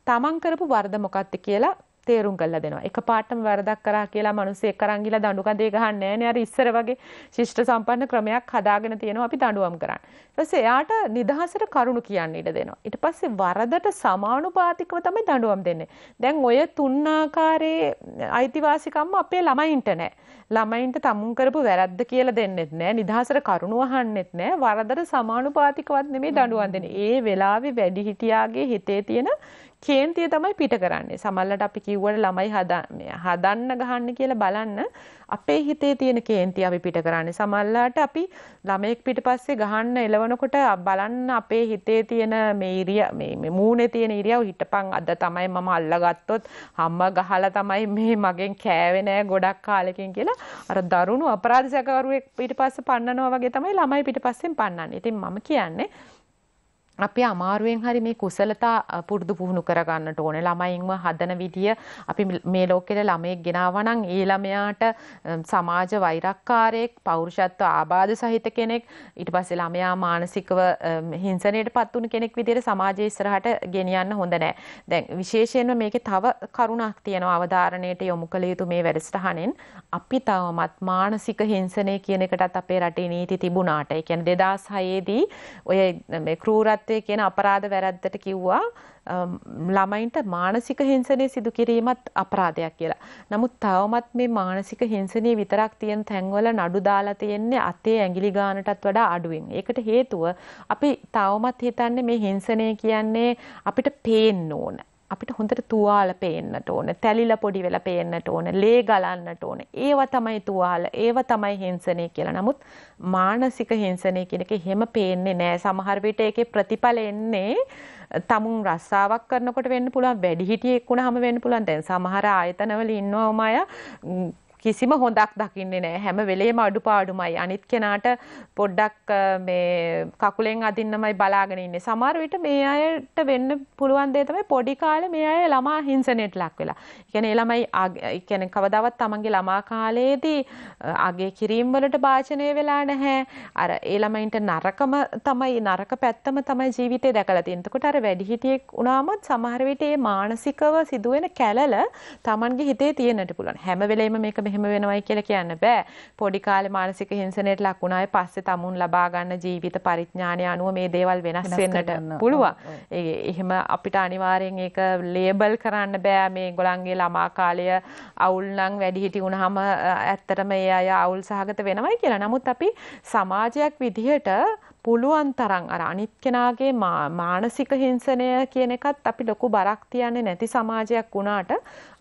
තමන් කරපු වරද මොකක්ද කියලා තේරුම් කරලා දෙනවා. එකපාරටම වැරදක් කරා කියලා මිනිස්සෙක් කරන් ගිලා දඬු කඳේ ගහන්නේ නැහැ නේ. ඉස්සර වගේ ශිෂ්ට සම්පන්න ක්‍රමයක් හදාගෙන තියෙනවා අපි දඬුවම් කරන්න. ඊට පස්සේ එයාට නිදහසට කරුණු කියන්න ඉඩ දෙනවා. ඊට පස්සේ වරදට සමානුපාතිකව තමයි දඬුවම් දෙන්නේ. දැන් ඔය තුන් ආකාරයේ අයිතිවාසිකම් අපේ ළමයින්ට නැහැ. ළමයින්ට තමුන් කරපු වැරද්ද කියලා දෙන්නෙත් නෑ නිදහසට කරුණු අහන්නෙත් නෑ වරදට සමානුපාතිකවත් නෙමේ දඬුවම් දෙන්නේ. ඒ වෙලාවේ වැඩිහිටියාගේ හිතේ තියෙන කේන්තිය තමයි පිට කරන්නේ සමල්ලට අපි කිව්වට ළමයි හදන්න ගහන්න කියලා බලන්න අපේ හිතේ තියෙන කේන්තිය අපි පිට කරන්නේ සමල්ලාට අපි ළමයෙක් පිට පස්සේ ගහන්න එලවනකොට බලන්න අපේ හිතේ තියෙන මේ ඉරිය මේ මූණේ තියෙන ඉරියව් හිටපන් අද තමයි මම අල්ලගත්තොත් හැම ගහලා තමයි මේ මගෙන් කෑවේ නෑ ගොඩක් කාලෙකින් කියලා අර දරුණු අපරාධ සැකකරුවෙක් පිට පස්සේ පන්නනවා වගේ තමයි ළමයි පිට පස්සෙන් පන්නන්නේ. ඉතින් මම කියන්නේ අපි අමාරුවෙන් හරි මේ කුසලතා පුරුදු පුහුණු කරගන්නට ඕනේ. ළමයින්ව හදන විදිය අපි මේ ලෝකෙට ළමයෙක් ගෙනාවා නම් ඒ ළමයාට සමාජ වෛරක්කාරයෙක්, පෞරුෂත්ව ආබාධ සහිත කෙනෙක්, ඊට පස්සේ ළමයා මානසිකව හිංසනයටපත් වුණු කෙනෙක් විදියට සමාජයේ ඉස්සරහට ගෙනියන්න හොඳ නැහැ. දැන් විශේෂයෙන්ම මේකේ තව කරුණක් තියෙනවා අවධාරණයට යොමු කළ යුතු මේ වැඩසටහනෙන් අපි තවමත් මානසික හිංසනය කියන එකටත් අපේ රටේ නීති තිබුණාට. ඒ කියන්නේ 2006 දී ඔය මේ ක්‍රූරත් කුලප්‍රේතය කියන අපරාධ වැරද්දට කිව්වා ළමයින්ට මානසික හිංසනය සිදු කිරීමත් අපරාධයක් කියලා. නමුත් තවමත් මේ මානසික හිංසනය විතරක් තියෙන තැන්වල නඩු දාලා තියෙන්නේ අතේ ඇඟිලි ගානටත් වඩා අඩුවෙන්. ඒකට හේතුව අපි තවමත් හිතන්නේ මේ හිංසනය කියන්නේ අපිට පේන්න ඕන. අපිට හොඳට තුවාල පේන්නට ඕන, තැලිලා පොඩි වෙලා පේන්නට ඕන, ලේ ගලන්නට ඕන. ඒව තමයි තුවාල, ඒව තමයි හිංසනය කියලා. නමුත් මානසික හිංසනය කියන එක එහෙම පේන්නේ නැහැ. සමහර විට ඒකේ ප්‍රතිඵල එන්නේ තමුන් රස්සාවක් කරනකොට වෙන්න පුළුවන්, වැඩිහිටියෙක් වුණාම වෙන්න පුළුවන්. දැන් සමහර ආයතනවල ඉන්නවම අය කිසිම හොඳක් දකින්නේ නෑ හැම වෙලේම අඩුපාඩුමයි අනිත් කෙනාට පොඩ්ඩක් මේ කකුලෙන් අදින්නමයි බලාගෙන ඉන්නේ සමහර විට මේ අයට වෙන්න පුළුවන් දේ තමයි පොඩි කාලේ මේ අය ළමා හිංසනයට ලක් වෙලා. කියන්නේ ළමයි කියන්නේ කවදාවත් තමන්ගේ ළමා කාලයේදී අගේ කිරීම වලට වාචනය වෙලා නැහැ. අර ඒ ළමයින්ට නරකම තමයි නරක පැත්තම තමයි ජීවිතේ දැකලා තියෙන්නේ. එතකොට අර වැඩිහිටියෙක් වුණාමත් සමහර විට මේ මානසිකව සිදුවෙන කැළල තමන්ගේ හිතේ තියෙන්නට පුළුවන්. හැම වෙලෙම මේක මෙහෙම වෙනවයි කියලා කියන්න බෑ. පොඩි කාලේ මානසික හිංසනයට ලක් වුණායි පස්සේ tamun ලබා ගන්න ජීවිත පරිඥානය අනුව මේ දේවල් වෙනස් වෙන්නට පුළුවන්. එහෙම අපිට අනිවාර්යෙන් ඒක ලේබල් කරන්න බෑ මේ ගොලන්ගේ ළමා කාලය අවුල් නම් වැඩිහිටි වුණාම ඇත්තටම ඒ අය අවුල් සහගත වෙනවයි කියලා. නමුත් අපි සමාජයක් විදිහට පුළුවන් තරන් අර අනිත් කෙනාගේ මානසික හිංසනය කියන එකත් අපි ලොකු බරක් තියන්නේ නැති සමාජයක් වුණාට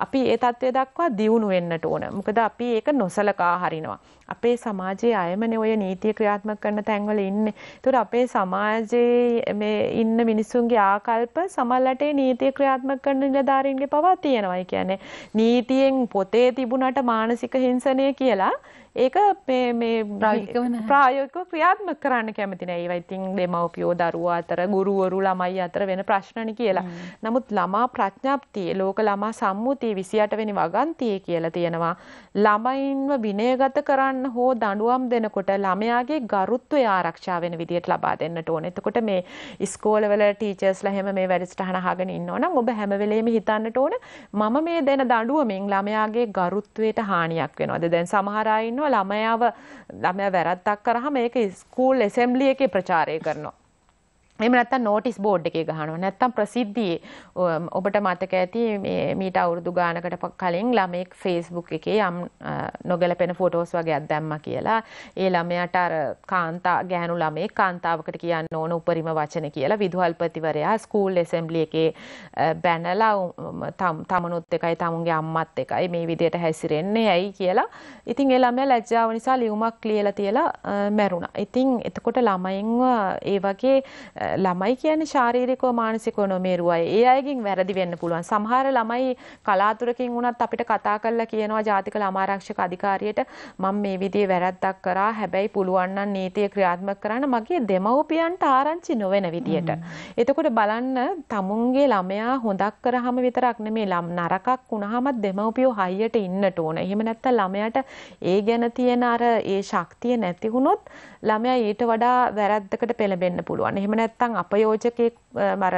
අපි ඒ තත්ත්වය දක්වා දියුණු වෙන්නට ඕන. මොකද අපි ඒක නොසලකා හරිනවා. අපේ සමාජයේ අයමනේ ඔය නීතිය ක්‍රියාත්මක කරන තැන්වල ඉන්නේ. ඒතර අපේ සමාජයේ මේ ඉන්න මිනිසුන්ගේ ආකල්ප සමහරට නීතිය ක්‍රියාත්මක කරන නිලධාරීන්ගේ පවා තියෙනවා. ඒ කියන්නේ නීතියෙන් පොතේ තිබුණට මානසික හිංසනය කියලා ඒක මේ මේ ප්‍රායෝගිකව ක්‍රියාත්මක කරන්න කැමති නෑ. ඒවා ඉතින් දෙමව්පියෝ දරුවා අතර ගුරුවරු ළමයි අතර වෙන ප්‍රශ්නනේ කියලා. නමුත් ළමා ප්‍රඥාප්තිය ලෝක ළමා සම්මුතිය 28 වෙනි වගන්තියේ කියලා තියෙනවා. ළමයින්ව විනයගත කරන්න හෝ දඬුවම් දෙනකොට ළමයාගේ ගරුත්වය ආරක්ෂා වෙන විදිහට ලබා දෙන්නට ඕනේ. එතකොට මේ ඉස්කෝලවල ටීචර්ස්ලා හැම මේ වැඩසටහන අහගෙන ඉන්නවනම් ඔබ හැම වෙලේම හිතන්නට ඕන මම මේ දෙන දඬුවමින් ළමයාගේ ගරුත්වයට හානියක් වෙනවද? දැන් සමහර අය ඉන්නවා ළමයාව ළමයා වැරද්දක් කරාම ඒක ස්කූල් ඇසෙම්බලි එකේ ප්‍රචාරය කරනවා. එම නැත්තම් නෝටිස් බෝඩ් එකේ ගහනවා නැත්තම් ප්‍රසිද්ධියේ ඔබට මතක ඇති මේ මීට අවුරුදු ගානකට කලින් ළමෙක් Facebook එකේ යම් නොගැලපෙන ෆොටෝස් වගේක් දැම්මා කියලා ඒ ළමයාට අර කාන්තා ගැහණු ළමෙක් කාන්තාවකට කියන්න ඕන උපරිම වචන කියලා විදුහල්පතිවරයා ස්කූල් ඇසෙම්බලි එකේ බැනලා තමනුත් එකයි තමුන්ගේ අම්මත් එකයි මේ විදියට හැසිරෙන්නේ ඇයි කියලා ඉතින් ඒ ළමයා ලැජ්ජාව නිසා ලියුමක් ලියලා තියලා මැරුණා. ඉතින් එතකොට ළමයින්ව ඒ වගේ ළමයි කියන්නේ ශාරීරිකව මානසිකව නොමේරුවයි. ඒ අයගෙන් වැරදි වෙන්න පුළුවන්. සමහර ළමයි කලාතුරකින් වුණත් අපිට කතා කරලා කියනවා ජාතික ළමා ආරක්ෂක අධිකාරියට මම මේ විදිහේ වැරද්දක් කරා. හැබැයි පුළුවන් නම් නීතිය ක්‍රියාත්මක කරන්න මගේ දෙමව්පියන්ට ආරංචි නොවන විදියට. එතකොට බලන්න තමුන්ගේ ළමයා හොඳක් කරාම විතරක් නෙමෙයි ලම් නරකක් වුණාමත් දෙමව්පියෝ හයියට ඉන්නට ඕන. එහෙම නැත්නම් ළමයාට ඒ ගැන තියෙන අර ඒ ශක්තිය නැති වුණොත් ළමයා ඊට වඩා වැරද්දකට පෙළඹෙන්න පුළුවන්. එහෙම නැත්නම් නැත්තම් අපයෝජකෙක් මර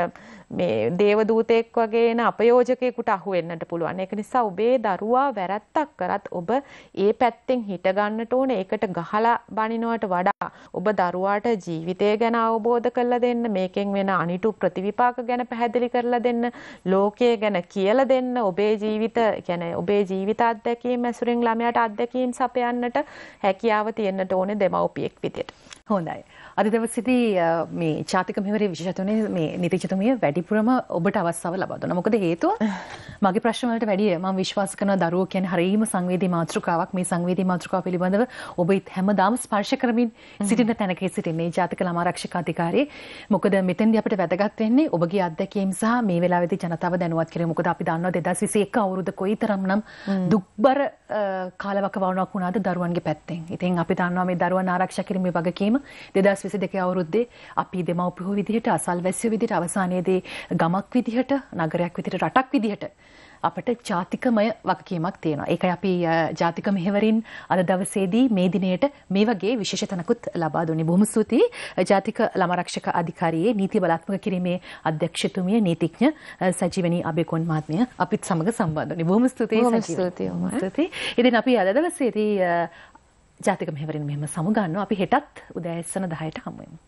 මේ දේවදූතෙක් වගේ එන අපයෝජකයෙකුට අහු වෙන්නට පුළුවන්. ඒක නිසා ඔබේ දරුවා වැරැත්තක් කරත් ඔබ ඒ පැත්තෙන් හිට ගන්නට ඕනේ. ඒකට ගහලා බනිනවට වඩා ඔබ දරුවාට ජීවිතය ගැන අවබෝධ කරලා දෙන්න, මේකෙන් වෙන අනිටු ප්‍රතිවිපාක ගැන පැහැදිලි කරලා දෙන්න, ලෝකය ගැන කියලා දෙන්න, ඔබේ ජීවිත කියන්නේ ඔබේ ජීවිත අත්දැකීම් ඇසුරින් ළමයාට අත්දැකීම් සපයන්නට හැකියාව තියෙන්නට ඕනේ දෙමව්පියෙක් විදියට. හොඳයි. අද දවසේදී මේ චාටි ආර්ථික මෙවරේ විශේෂතුනේ මේ නීතිචතුමිය වැඩිපුරම ඔබට අවස්ථාව ලබා දුන්නා. මොකද හේතුව [laughs] මගේ ප්‍රශ්න වලට වැඩිය මම විශ්වාස කරනවා දරුවෝ කියන හරීම සංවේදී මාතෘකාවක් මේ සංවේදී මාතෘකාව පිළිබඳව ඔබ හැමදාම ස්පර්ශ කරමින් සිටින තැනක සිටින්නේ ජාතික ළමා ආරක්ෂක අධිකාරියේ. මොකද මෙතෙන්දී අපිට වැදගත් වෙන්නේ ඔබගේ අත්දැකීම් සහ මේ වෙලාවේදී ජනතාව දැනුවත් කිරීම. මොකද අපි දන්නවා 2021 අවුරුද්ද කොයිතරම්නම් දුක්බර කාලවකවානුවක් වුණාද දරුවන්ගේ පැත්තෙන්. ඉතින් අපි දන්නවා මේ දරුවන් ආරක්ෂා කිරීමේ වගකීම 2022 අවුරුද්දේ අපි දෙමව්පියෝ ගෘහ විදිහට අසල්වැසිය විදිහට අවසානයේදී ගමක් විදිහට නගරයක් විදිහට රටක් විදිහට අපට ජාතිකමය වගකීමක් තියෙනවා. ඒකයි අපි ජාතික මෙහෙවරින් අද දවසේදී මේ දිනයට මේ වගේ විශේෂ තනකුත් ලබා දුන්නේ. බොහොම ස්තුතියි ජාතික ළම ආරක්ෂක අධිකාරියේ නීති බලාත්මක කිරීමේ අධ්‍යක්ෂතුමිය නීතිඥ සජීවනී අබේකොන් මහත්මිය අපිත් සමග සම්බන්ධ වුණේ. බොහොම ස්තුතියි සජීවනී. බොහොම ස්තුතියි. ඉතින් අපි අද දවසේදී ජාතික මෙහෙවරින් මෙහෙම සමුගන්නවා. අපි හෙටත් උදෑසන 10ට හමු වෙමු.